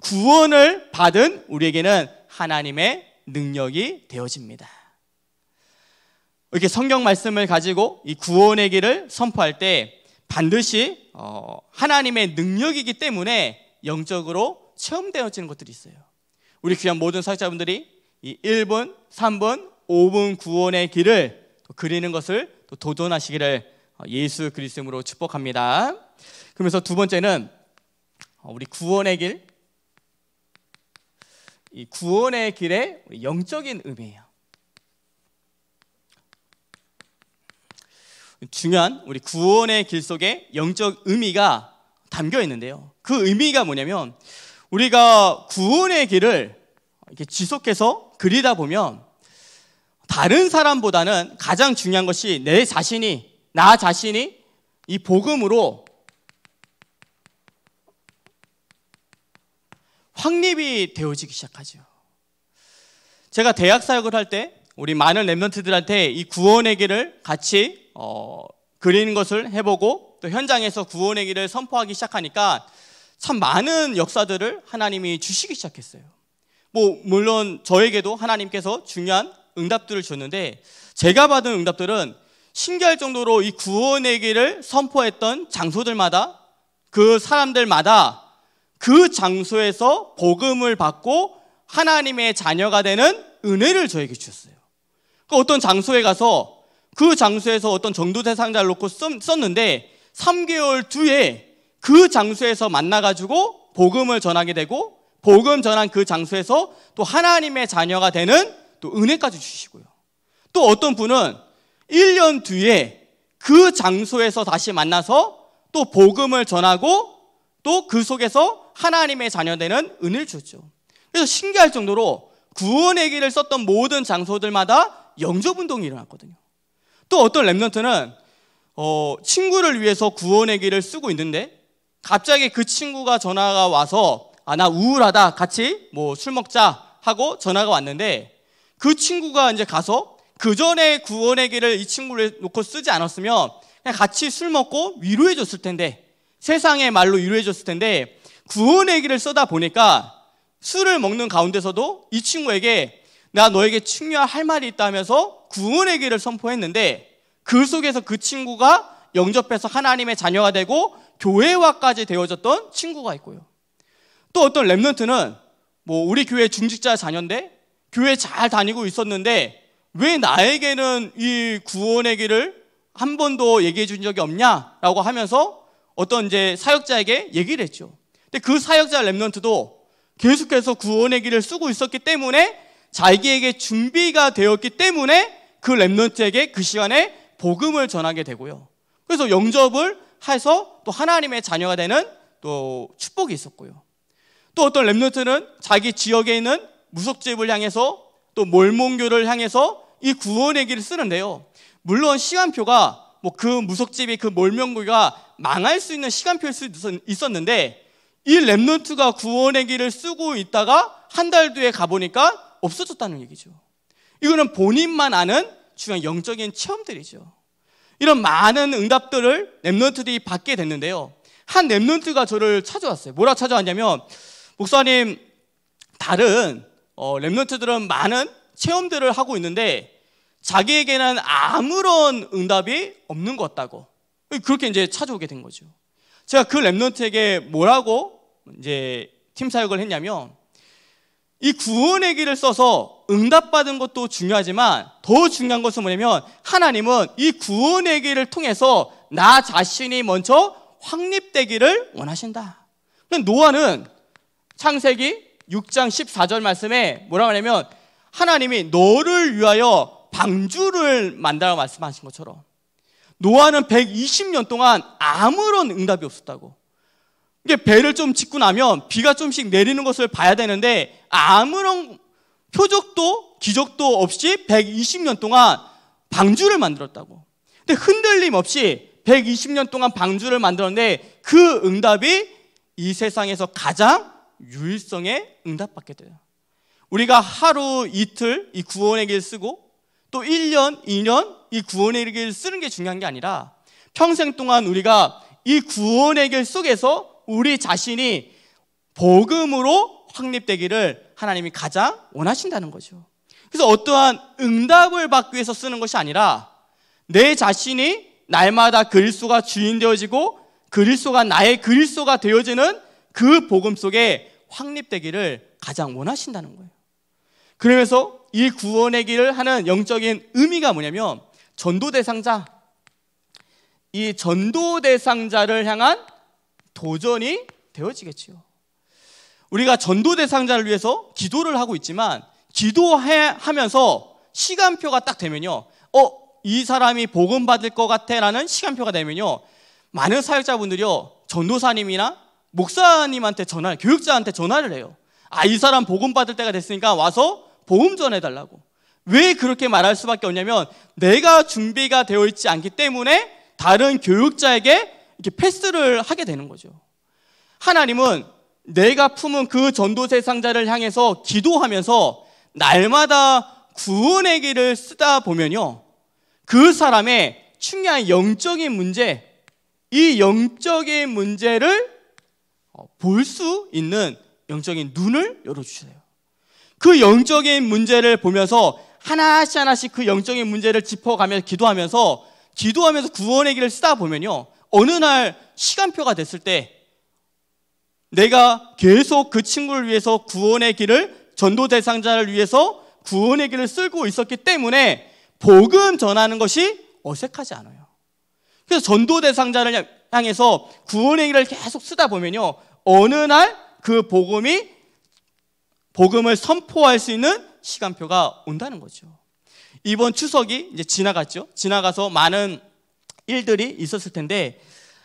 구원을 받은 우리에게는 하나님의 능력이 되어집니다. 이렇게 성경 말씀을 가지고 이 구원의 길을 선포할 때 반드시 어, 하나님의 능력이기 때문에 영적으로 체험되어지는 것들이 있어요. 우리 귀한 모든 사역자분들이 이 1분, 3분, 5분 구원의 길을 그리는 것을 도전하시기를 어, 예수 그리스도로 축복합니다. 그러면서 두 번째는 어, 우리 구원의 길, 이 구원의 길의 영적인 의미예요. 중요한 우리 구원의 길 속에 영적 의미가 담겨 있는데요. 그 의미가 뭐냐면 우리가 구원의 길을 이렇게 지속해서 그리다 보면 다른 사람보다는 가장 중요한 것이 내 자신이, 나 자신이 이 복음으로 확립이 되어지기 시작하죠. 제가 대학 사역을 할 때 우리 많은 랩런트들한테 이 구원의 길을 같이 어, 그리는 것을 해보고 또 현장에서 구원의 길을 선포하기 시작하니까 참 많은 역사들을 하나님이 주시기 시작했어요. 뭐 물론 저에게도 하나님께서 중요한 응답들을 주는데 제가 받은 응답들은 신기할 정도로 이 구원의 길을 선포했던 장소들마다 그 사람들마다 그 장소에서 복음을 받고 하나님의 자녀가 되는 은혜를 저에게 주셨어요. 그 어떤 장소에 가서 그 장소에서 어떤 정도 대상자를 놓고 썼는데 3개월 뒤에 그 장소에서 만나가지고 복음을 전하게 되고 복음 전한 그 장소에서 또 하나님의 자녀가 되는 또 은혜까지 주시고요. 또 어떤 분은 1년 뒤에 그 장소에서 다시 만나서 또 복음을 전하고 또 그 속에서 하나님의 자녀되는 은혜를 주죠. 그래서 신기할 정도로 구원의 길을 썼던 모든 장소들마다 영접운동이 일어났거든요. 또 어떤 랩런트는 어, 친구를 위해서 구원의 길을 쓰고 있는데 갑자기 그 친구가 전화가 와서 아 나 우울하다 같이 뭐 술 먹자 하고 전화가 왔는데 그 친구가 이제 가서 그 전에 구원의 길을 이 친구를 놓고 쓰지 않았으면 그냥 같이 술 먹고 위로해 줬을 텐데 세상의 말로 위로해 줬을 텐데 구원의 길을 쓰다 보니까 술을 먹는 가운데서도 이 친구에게 나 너에게 충요할 말이 있다 면서 구원의 길을 선포했는데 그 속에서 그 친구가 영접해서 하나님의 자녀가 되고 교회화까지 되어졌던 친구가 있고요. 또 어떤 랩런트는 뭐 우리 교회 중직자 자녀인데 교회 잘 다니고 있었는데 왜 나에게는 이 구원의 길을 한 번도 얘기해 준 적이 없냐라고 하면서 어떤 이제 사역자에게 얘기를 했죠. 근데 그 사역자 랩런트도 계속해서 구원의 길을 쓰고 있었기 때문에 자기에게 준비가 되었기 때문에 그 랩런트에게 그 시간에 복음을 전하게 되고요. 그래서 영접을 해서 또 하나님의 자녀가 되는 또 축복이 있었고요. 또 어떤 랩런트는 자기 지역에 있는 무속집을 향해서 또 몰몬교를 향해서 이 구원의 길을 쓰는데요. 물론 시간표가 뭐 그 무속집이 그 몰명교가 망할 수 있는 시간표일 수 있었는데 이 랩노트가 구원의 길을 쓰고 있다가 한 달 뒤에 가보니까 없어졌다는 얘기죠. 이거는 본인만 아는 중요한 영적인 체험들이죠. 이런 많은 응답들을 랩노트들이 받게 됐는데요. 한 랩노트가 저를 찾아왔어요. 뭐라 찾아왔냐면 목사님 다른 어, 랩런트들은 많은 체험들을 하고 있는데 자기에게는 아무런 응답이 없는 것 같다고 그렇게 이제 찾아오게 된 거죠. 제가 그 랩런트에게 뭐라고 이제 팀 사역을 했냐면 이 구원의 길을 써서 응답받은 것도 중요하지만 더 중요한 것은 뭐냐면 하나님은 이 구원의 길을 통해서 나 자신이 먼저 확립되기를 원하신다. 그러니까 노아는 창세기 6장 14절 말씀에 뭐라 고하냐면 하나님이 너를 위하여 방주를 만들어 말씀하신 것처럼 노아는 120년 동안 아무런 응답이 없었다고. 이게 배를 좀 짓고 나면 비가 좀씩 내리는 것을 봐야 되는데 아무런 표적도 기적도 없이 120년 동안 방주를 만들었다고. 근데 흔들림 없이 120년 동안 방주를 만들었는데 그 응답이 이 세상에서 가장 유일성에 응답받게 돼요. 우리가 하루 이틀 이 구원의 길 쓰고 또 1년, 2년 이 구원의 길 쓰는 게 중요한 게 아니라 평생 동안 우리가 이 구원의 길 속에서 우리 자신이 복음으로 확립되기를 하나님이 가장 원하신다는 거죠. 그래서 어떠한 응답을 받기 위해서 쓰는 것이 아니라 내 자신이 날마다 그리스도가 주인 되어지고 그리스도가 나의 그리스도가 되어지는 그 복음 속에 확립되기를 가장 원하신다는 거예요. 그러면서 이 구원의 길을 하는 영적인 의미가 뭐냐면 전도 대상자 이 전도 대상자를 향한 도전이 되어지겠지요. 우리가 전도 대상자를 위해서 기도를 하고 있지만 기도하면서 시간표가 딱 되면요. 어, 이 사람이 복음 받을 것 같아라는 시간표가 되면요. 많은 사역자분들이요. 전도사님이나 목사님한테 전화, 교육자한테 전화를 해요. 아, 이 사람 복음 받을 때가 됐으니까 와서 복음 전해달라고. 왜 그렇게 말할 수밖에 없냐면 내가 준비가 되어 있지 않기 때문에 다른 교육자에게 이렇게 패스를 하게 되는 거죠. 하나님은 내가 품은 그 전도세 상자를 향해서 기도하면서 날마다 구원의 길을 쓰다 보면요. 그 사람의 중요한 영적인 문제, 이 영적인 문제를 어, 볼수 있는 영적인 눈을 열어주세요. 그 영적인 문제를 보면서 하나씩 하나씩 그 영적인 문제를 짚어가면서 기도하면서 기도하면서 구원의 길을 쓰다 보면요. 어느 날 시간표가 됐을 때 내가 계속 그 친구를 위해서 구원의 길을 전도 대상자를 위해서 구원의 길을 쓰고 있었기 때문에 복음 전하는 것이 어색하지 않아요. 그래서 전도 대상자를 향해서 구원의 길을 계속 쓰다 보면요. 어느 날 그 복음이 복음을 선포할 수 있는 시간표가 온다는 거죠. 이번 추석이 이제 지나갔죠. 지나가서 많은 일들이 있었을 텐데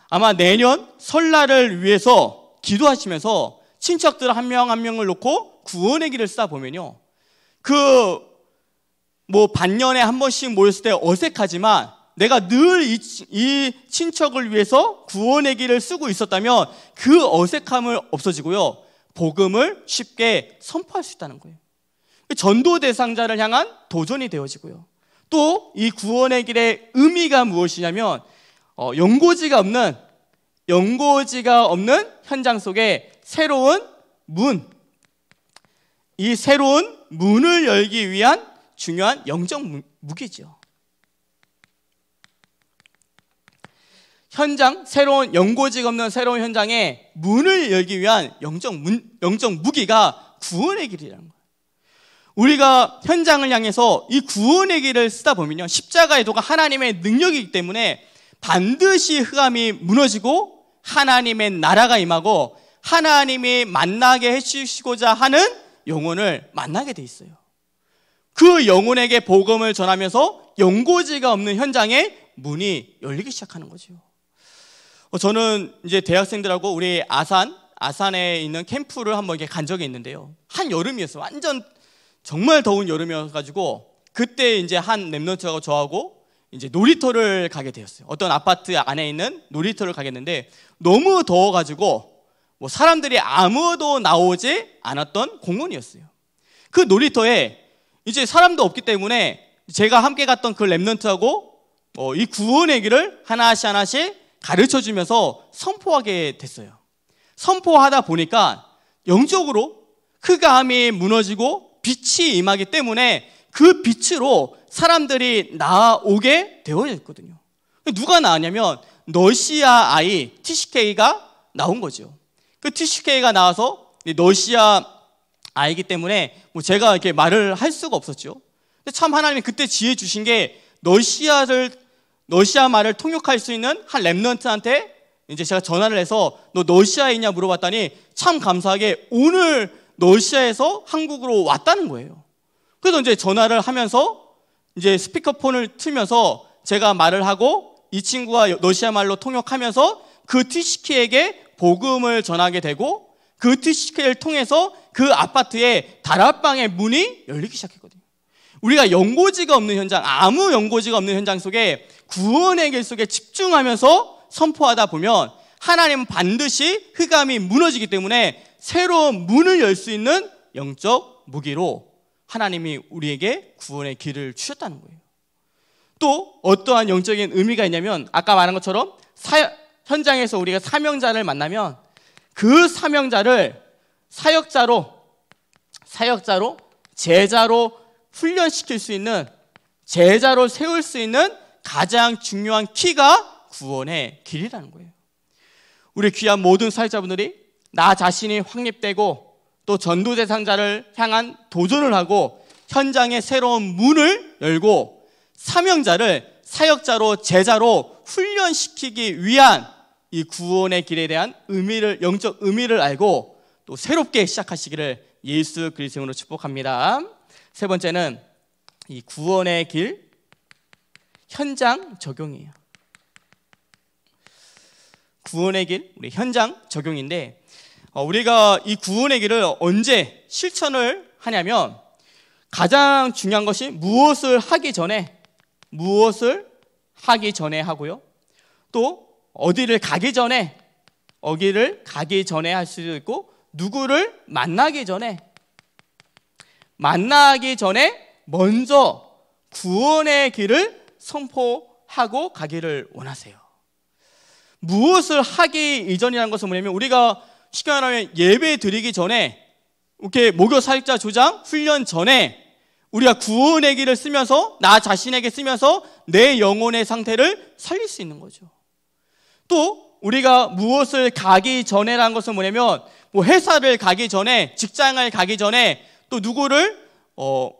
아마 내년 설날을 위해서 기도하시면서 친척들 한 명 한 명을 놓고 구원의 길을 쓰다 보면요. 그 뭐 반년에 한 번씩 모였을 때 어색하지만 내가 늘이 이 친척을 위해서 구원의 길을 쓰고 있었다면 그 어색함을 없어지고요. 복음을 쉽게 선포할 수 있다는 거예요. 전도 대상자를 향한 도전이 되어지고요. 또 이 구원의 길의 의미가 무엇이냐면 어, 연고지가 없는 연고지가 없는 현장 속에 새로운 문, 이 새로운 문을 열기 위한 중요한 영적 무기죠. 현장, 새로운 연고직 없는 새로운 현장에 문을 열기 위한 영적, 문, 영적 무기가 구원의 길이라는 거예요. 우리가 현장을 향해서 이 구원의 길을 쓰다 보면요. 십자가의 도가 하나님의 능력이기 때문에 반드시 흑암이 무너지고 하나님의 나라가 임하고 하나님이 만나게 해주시고자 하는 영혼을 만나게 돼 있어요. 그 영혼에게 복음을 전하면서 연고지가 없는 현장에 문이 열리기 시작하는 거지요. 어, 저는 이제 대학생들하고 우리 아산, 아산에 있는 캠프를 한 번 이렇게 간 적이 있는데요. 한 여름이었어요. 완전 정말 더운 여름이어가지고 그때 이제 한 랩런트하고 저하고 이제 놀이터를 가게 되었어요. 어떤 아파트 안에 있는 놀이터를 가겠는데 너무 더워가지고 뭐 사람들이 아무도 나오지 않았던 공원이었어요. 그 놀이터에 이제 사람도 없기 때문에 제가 함께 갔던 그 랩런트하고 어, 이 구원의 길을 하나씩 하나씩 가르쳐 주면서 선포하게 됐어요. 선포하다 보니까 영적으로 흑암이 그 무너지고 빛이 임하기 때문에 그 빛으로 사람들이 나오게 되어 있거든요. 누가 나왔냐면 러시아 아이 TCK가 나온 거죠. 그 TCK가 나와서 러시아 아이기 때문에 뭐 제가 이렇게 말을 할 수가 없었죠. 근데 참 하나님이 그때 지혜 주신 게 러시아를 러시아 말을 통역할 수 있는 한 랩런트한테 이제 제가 전화를 해서 너 러시아에 있냐 물어봤더니 참 감사하게 오늘 러시아에서 한국으로 왔다는 거예요. 그래서 이제 전화를 하면서 이제 스피커폰을 틀면서 제가 말을 하고 이 친구가 러시아 말로 통역하면서 그 티시키에게 복음을 전하게 되고 그 티시키를 통해서 그아파트에 다락방의 문이 열리기 시작했거든요. 우리가 연고지가 없는 현장, 아무 연고지가 없는 현장 속에 구원의 길 속에 집중하면서 선포하다 보면 하나님은 반드시 흑암이 무너지기 때문에 새로운 문을 열 수 있는 영적 무기로 하나님이 우리에게 구원의 길을 주셨다는 거예요. 또 어떠한 영적인 의미가 있냐면 아까 말한 것처럼 사, 현장에서 우리가 사명자를 만나면 그 사명자를 사역자로 사역자로 제자로 훈련시킬 수 있는 제자로 세울 수 있는 가장 중요한 키가 구원의 길이라는 거예요. 우리 귀한 모든 사역자분들이 나 자신이 확립되고 또 전도 대상자를 향한 도전을 하고 현장의 새로운 문을 열고 사명자를 사역자로 제자로 훈련시키기 위한 이 구원의 길에 대한 의미를 영적 의미를 알고 또 새롭게 시작하시기를 예수 그리스도로 축복합니다. 세 번째는 이 구원의 길 현장 적용이에요. 구원의 길, 우리 현장 적용인데 어, 우리가 이 구원의 길을 언제 실천을 하냐면 가장 중요한 것이 무엇을 하기 전에 무엇을 하기 전에 하고요. 또 어디를 가기 전에 어디를 가기 전에 할 수도 있고 누구를 만나기 전에 만나기 전에 먼저 구원의 길을 선포하고 가기를 원하세요. 무엇을 하기 이전이라는 것은 뭐냐면 우리가 쉽게 말하면 예배 드리기 전에 이렇게 목요 살자 조장 훈련 전에 우리가 구원의 길을 쓰면서 나 자신에게 쓰면서 내 영혼의 상태를 살릴 수 있는 거죠. 또 우리가 무엇을 가기 전에라는 것은 뭐냐면 뭐 회사를 가기 전에 직장을 가기 전에 또 누구를 어,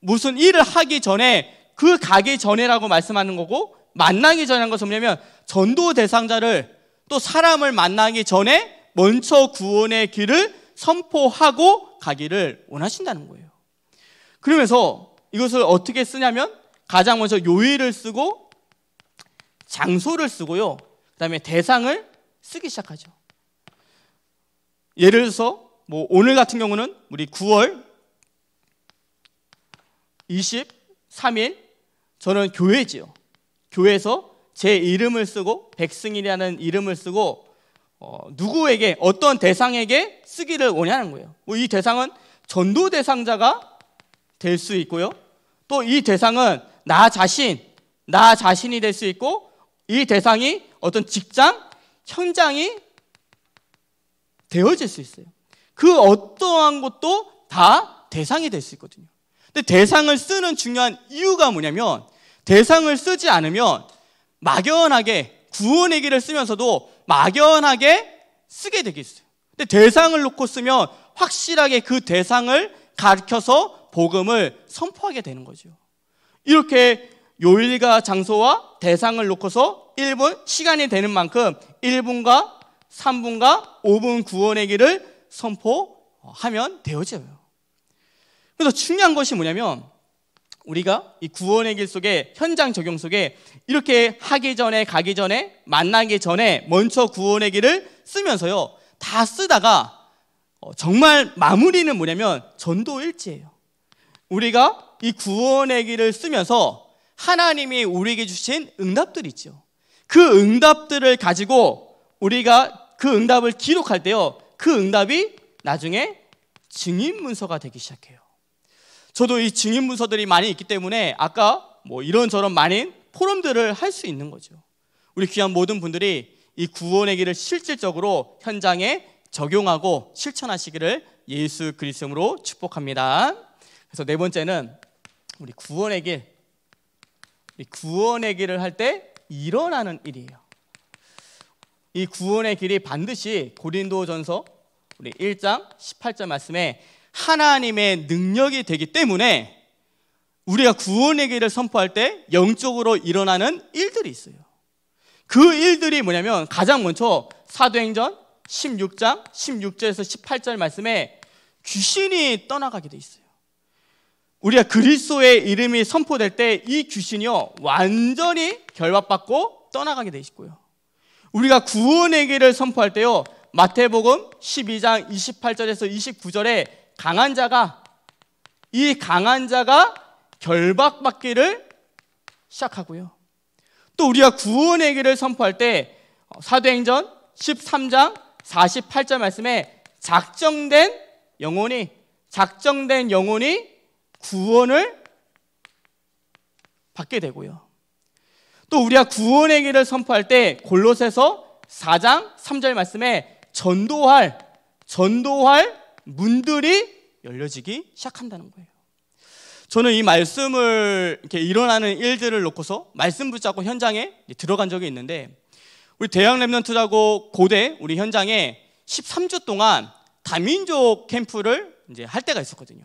무슨 일을 하기 전에 그 가기 전에라고 말씀하는 거고 만나기 전에한 것은 뭐냐면 전도 대상자를 또 사람을 만나기 전에 먼저 구원의 길을 선포하고 가기를 원하신다는 거예요. 그러면서 이것을 어떻게 쓰냐면 가장 먼저 요일을 쓰고 장소를 쓰고요. 그다음에 대상을 쓰기 시작하죠. 예를 들어서 뭐 오늘 같은 경우는 우리 9월 23일 저는 교회지요. 교회에서 제 이름을 쓰고 백승일이라는 이름을 쓰고 어, 누구에게 어떤 대상에게 쓰기를 원하는 거예요. 뭐이 대상은 전도 대상자가 될 수 있고요. 또 이 대상은 나 자신, 나 자신이 될 수 있고 이 대상이 어떤 직장, 현장이 되어질 수 있어요. 그 어떠한 것도 다 대상이 될 수 있거든요. 근데 대상을 쓰는 중요한 이유가 뭐냐면 대상을 쓰지 않으면 막연하게 구원의 길을 쓰면서도 막연하게 쓰게 되겠어요 근데 대상을 놓고 쓰면 확실하게 그 대상을 가르켜서 복음을 선포하게 되는 거죠. 이렇게 요일과 장소와 대상을 놓고서 1분 시간이 되는 만큼 1분과 3분과 5분 구원의 길을 선포하면 되어져요. 그래서 중요한 것이 뭐냐면 우리가 이 구원의 길 속에 현장 적용 속에 이렇게 하기 전에 가기 전에 만나기 전에 먼저 구원의 길을 쓰면서요 다 쓰다가 어, 정말 마무리는 뭐냐면 전도일지예요. 우리가 이 구원의 길을 쓰면서 하나님이 우리에게 주신 응답들 있죠. 그 응답들을 가지고 우리가 그 응답을 기록할 때요 그 응답이 나중에 증인 문서가 되기 시작해요. 저도 이 증인 문서들이 많이 있기 때문에 아까 뭐 이런저런 많은 포럼들을 할 수 있는 거죠. 우리 귀한 모든 분들이 이 구원의 길을 실질적으로 현장에 적용하고 실천하시기를 예수 그리스도로 축복합니다. 그래서 네 번째는 우리 구원의 길, 우리 구원의 길을 할 때 일어나는 일이에요. 이 구원의 길이 반드시 고린도전서 우리 1장 18절 말씀에 하나님의 능력이 되기 때문에 우리가 구원의 길을 선포할 때 영적으로 일어나는 일들이 있어요. 그 일들이 뭐냐면 가장 먼저 사도행전 16장 16절에서 18절 말씀에 귀신이 떠나가게 돼 있어요. 우리가 그리스도의 이름이 선포될 때 이 귀신이요 완전히 결박받고 떠나가게 돼 있고요. 우리가 구원의 길을 선포할 때요 마태복음 12장 28절에서 29절에 강한 자가 이 강한 자가 결박받기를 시작하고요. 또 우리가 구원의 길을 선포할 때 어, 사도행전 13장 48절 말씀에 작정된 영혼이 작정된 영혼이 구원을 받게 되고요. 또 우리가 구원의 길을 선포할 때 골로새서 4장 3절 말씀에 전도할 전도할 문들이 열려지기 시작한다는 거예요. 저는 이 말씀을 이렇게 일어나는 일들을 놓고서 말씀 붙잡고 현장에 들어간 적이 있는데 우리 대형 랩런트라고 고대 우리 현장에 13주 동안 다민족 캠프를 이제 할 때가 있었거든요.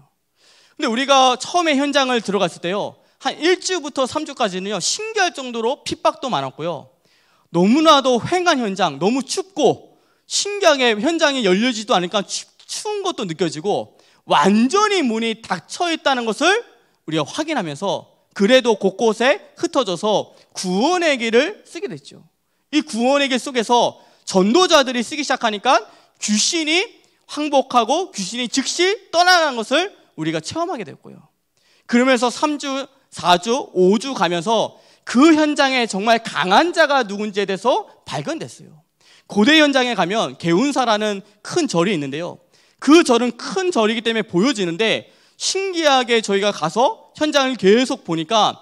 근데 우리가 처음에 현장을 들어갔을 때요. 한 1주부터 3주까지는요. 신기할 정도로 핍박도 많았고요. 너무나도 횡한 현장, 너무 춥고 신기하게 현장이 열리지도 않으니까 추운 것도 느껴지고 완전히 문이 닫혀 있다는 것을 우리가 확인하면서 그래도 곳곳에 흩어져서 구원의 길을 쓰게 됐죠. 이 구원의 길 속에서 전도자들이 쓰기 시작하니까 귀신이 항복하고 귀신이 즉시 떠나는 것을 우리가 체험하게 됐고요. 그러면서 3주, 4주, 5주 가면서 그 현장에 정말 강한 자가 누군지에 대해서 발견됐어요. 고대 현장에 가면 개운사라는 큰 절이 있는데요. 그 절은 큰 절이기 때문에 보여지는데 신기하게 저희가 가서 현장을 계속 보니까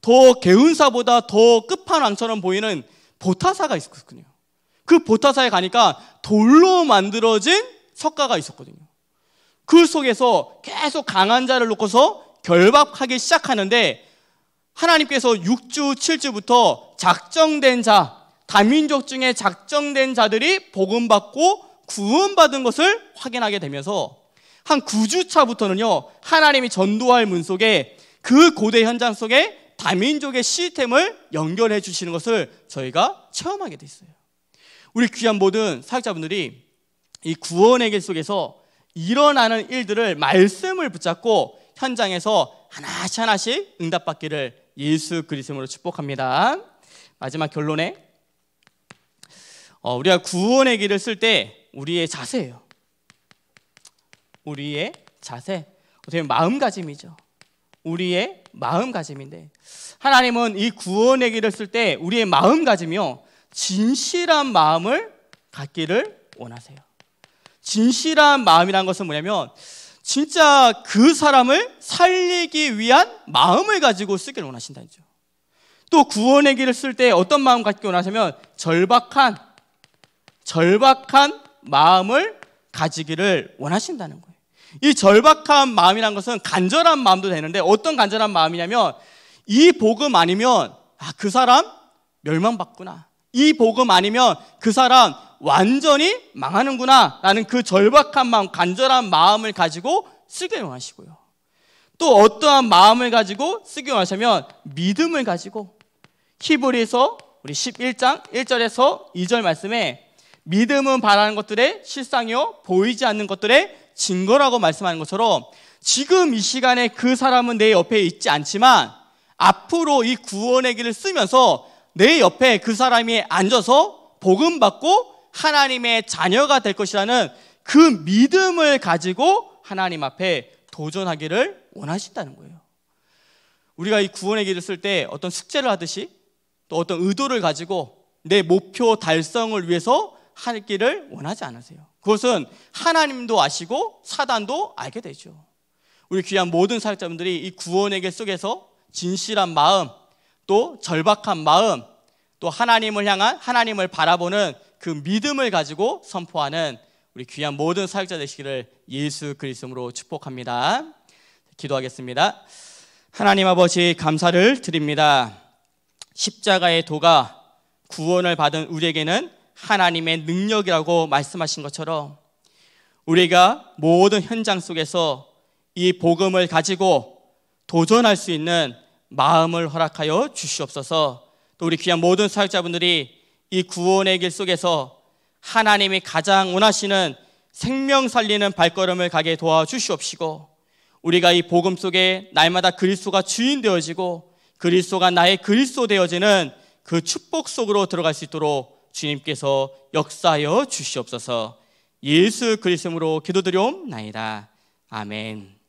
더 개운사보다 더 끝판왕처럼 보이는 보타사가 있었거든요. 그 보타사에 가니까 돌로 만들어진 석가가 있었거든요. 그 속에서 계속 강한 자를 놓고서 결박하기 시작하는데 하나님께서 6주, 7주부터 작정된 자, 다민족 중에 작정된 자들이 복음받고 구원받은 것을 확인하게 되면서 한 9주차부터는요, 하나님이 전도할 문 속에 그 고대 현장 속에 다민족의 시스템을 연결해 주시는 것을 저희가 체험하게 됐어요 우리 귀한 모든 사역자분들이 이 구원의 길 속에서 일어나는 일들을 말씀을 붙잡고 현장에서 하나씩 하나씩 응답받기를 예수 그리스도로 축복합니다. 마지막 결론에 어, 우리가 구원의 길을 쓸때 우리의 자세예요. 우리의 자세. 어떻게 보면 마음가짐이죠. 우리의 마음가짐인데 하나님은 이 구원의 길을 쓸 때 우리의 마음가짐이요 진실한 마음을 갖기를 원하세요. 진실한 마음이란 것은 뭐냐면 진짜 그 사람을 살리기 위한 마음을 가지고 쓰기를 원하신다또 구원의 길을 쓸 때 어떤 마음 갖기 원하시면 절박한 절박한 마음을 가지기를 원하신다는 거예요. 이 절박한 마음이란 것은 간절한 마음도 되는데 어떤 간절한 마음이냐면 이 복음 아니면 아, 그 사람 멸망받구나. 이 복음 아니면 그 사람 완전히 망하는구나. 라는 그 절박한 마음, 간절한 마음을 가지고 쓰게 원하시고요. 또 어떠한 마음을 가지고 쓰게 원하시면 믿음을 가지고 히브리서 우리 11장 1절에서 2절 말씀에 믿음은 바라는 것들의 실상이요 보이지 않는 것들의 증거라고 말씀하는 것처럼 지금 이 시간에 그 사람은 내 옆에 있지 않지만 앞으로 이 구원의 길을 쓰면서 내 옆에 그 사람이 앉아서 복음 받고 하나님의 자녀가 될 것이라는 그 믿음을 가지고 하나님 앞에 도전하기를 원하신다는 거예요. 우리가 이 구원의 길을 쓸 때 어떤 숙제를 하듯이 또 어떤 의도를 가지고 내 목표 달성을 위해서 하기를 원하지 않으세요. 그것은 하나님도 아시고 사단도 알게 되죠. 우리 귀한 모든 사역자분들이 이 구원의 길 속에서 진실한 마음, 또 절박한 마음, 또 하나님을 향한 하나님을 바라보는 그 믿음을 가지고 선포하는 우리 귀한 모든 사역자 되시기를 예수 그리스도로 축복합니다. 기도하겠습니다. 하나님 아버지 감사를 드립니다. 십자가의 도가 구원을 받은 우리에게는 하나님의 능력이라고 말씀하신 것처럼 우리가 모든 현장 속에서 이 복음을 가지고 도전할 수 있는 마음을 허락하여 주시옵소서 또 우리 귀한 모든 사역자분들이 이 구원의 길 속에서 하나님이 가장 원하시는 생명 살리는 발걸음을 가게 도와주시옵시고 우리가 이 복음 속에 날마다 그리스도가 주인 되어지고 그리스도가 나의 그리스도 되어지는 그 축복 속으로 들어갈 수 있도록 주님께서 역사하여 주시옵소서 예수 그리스도로 기도드려옵나이다. 아멘.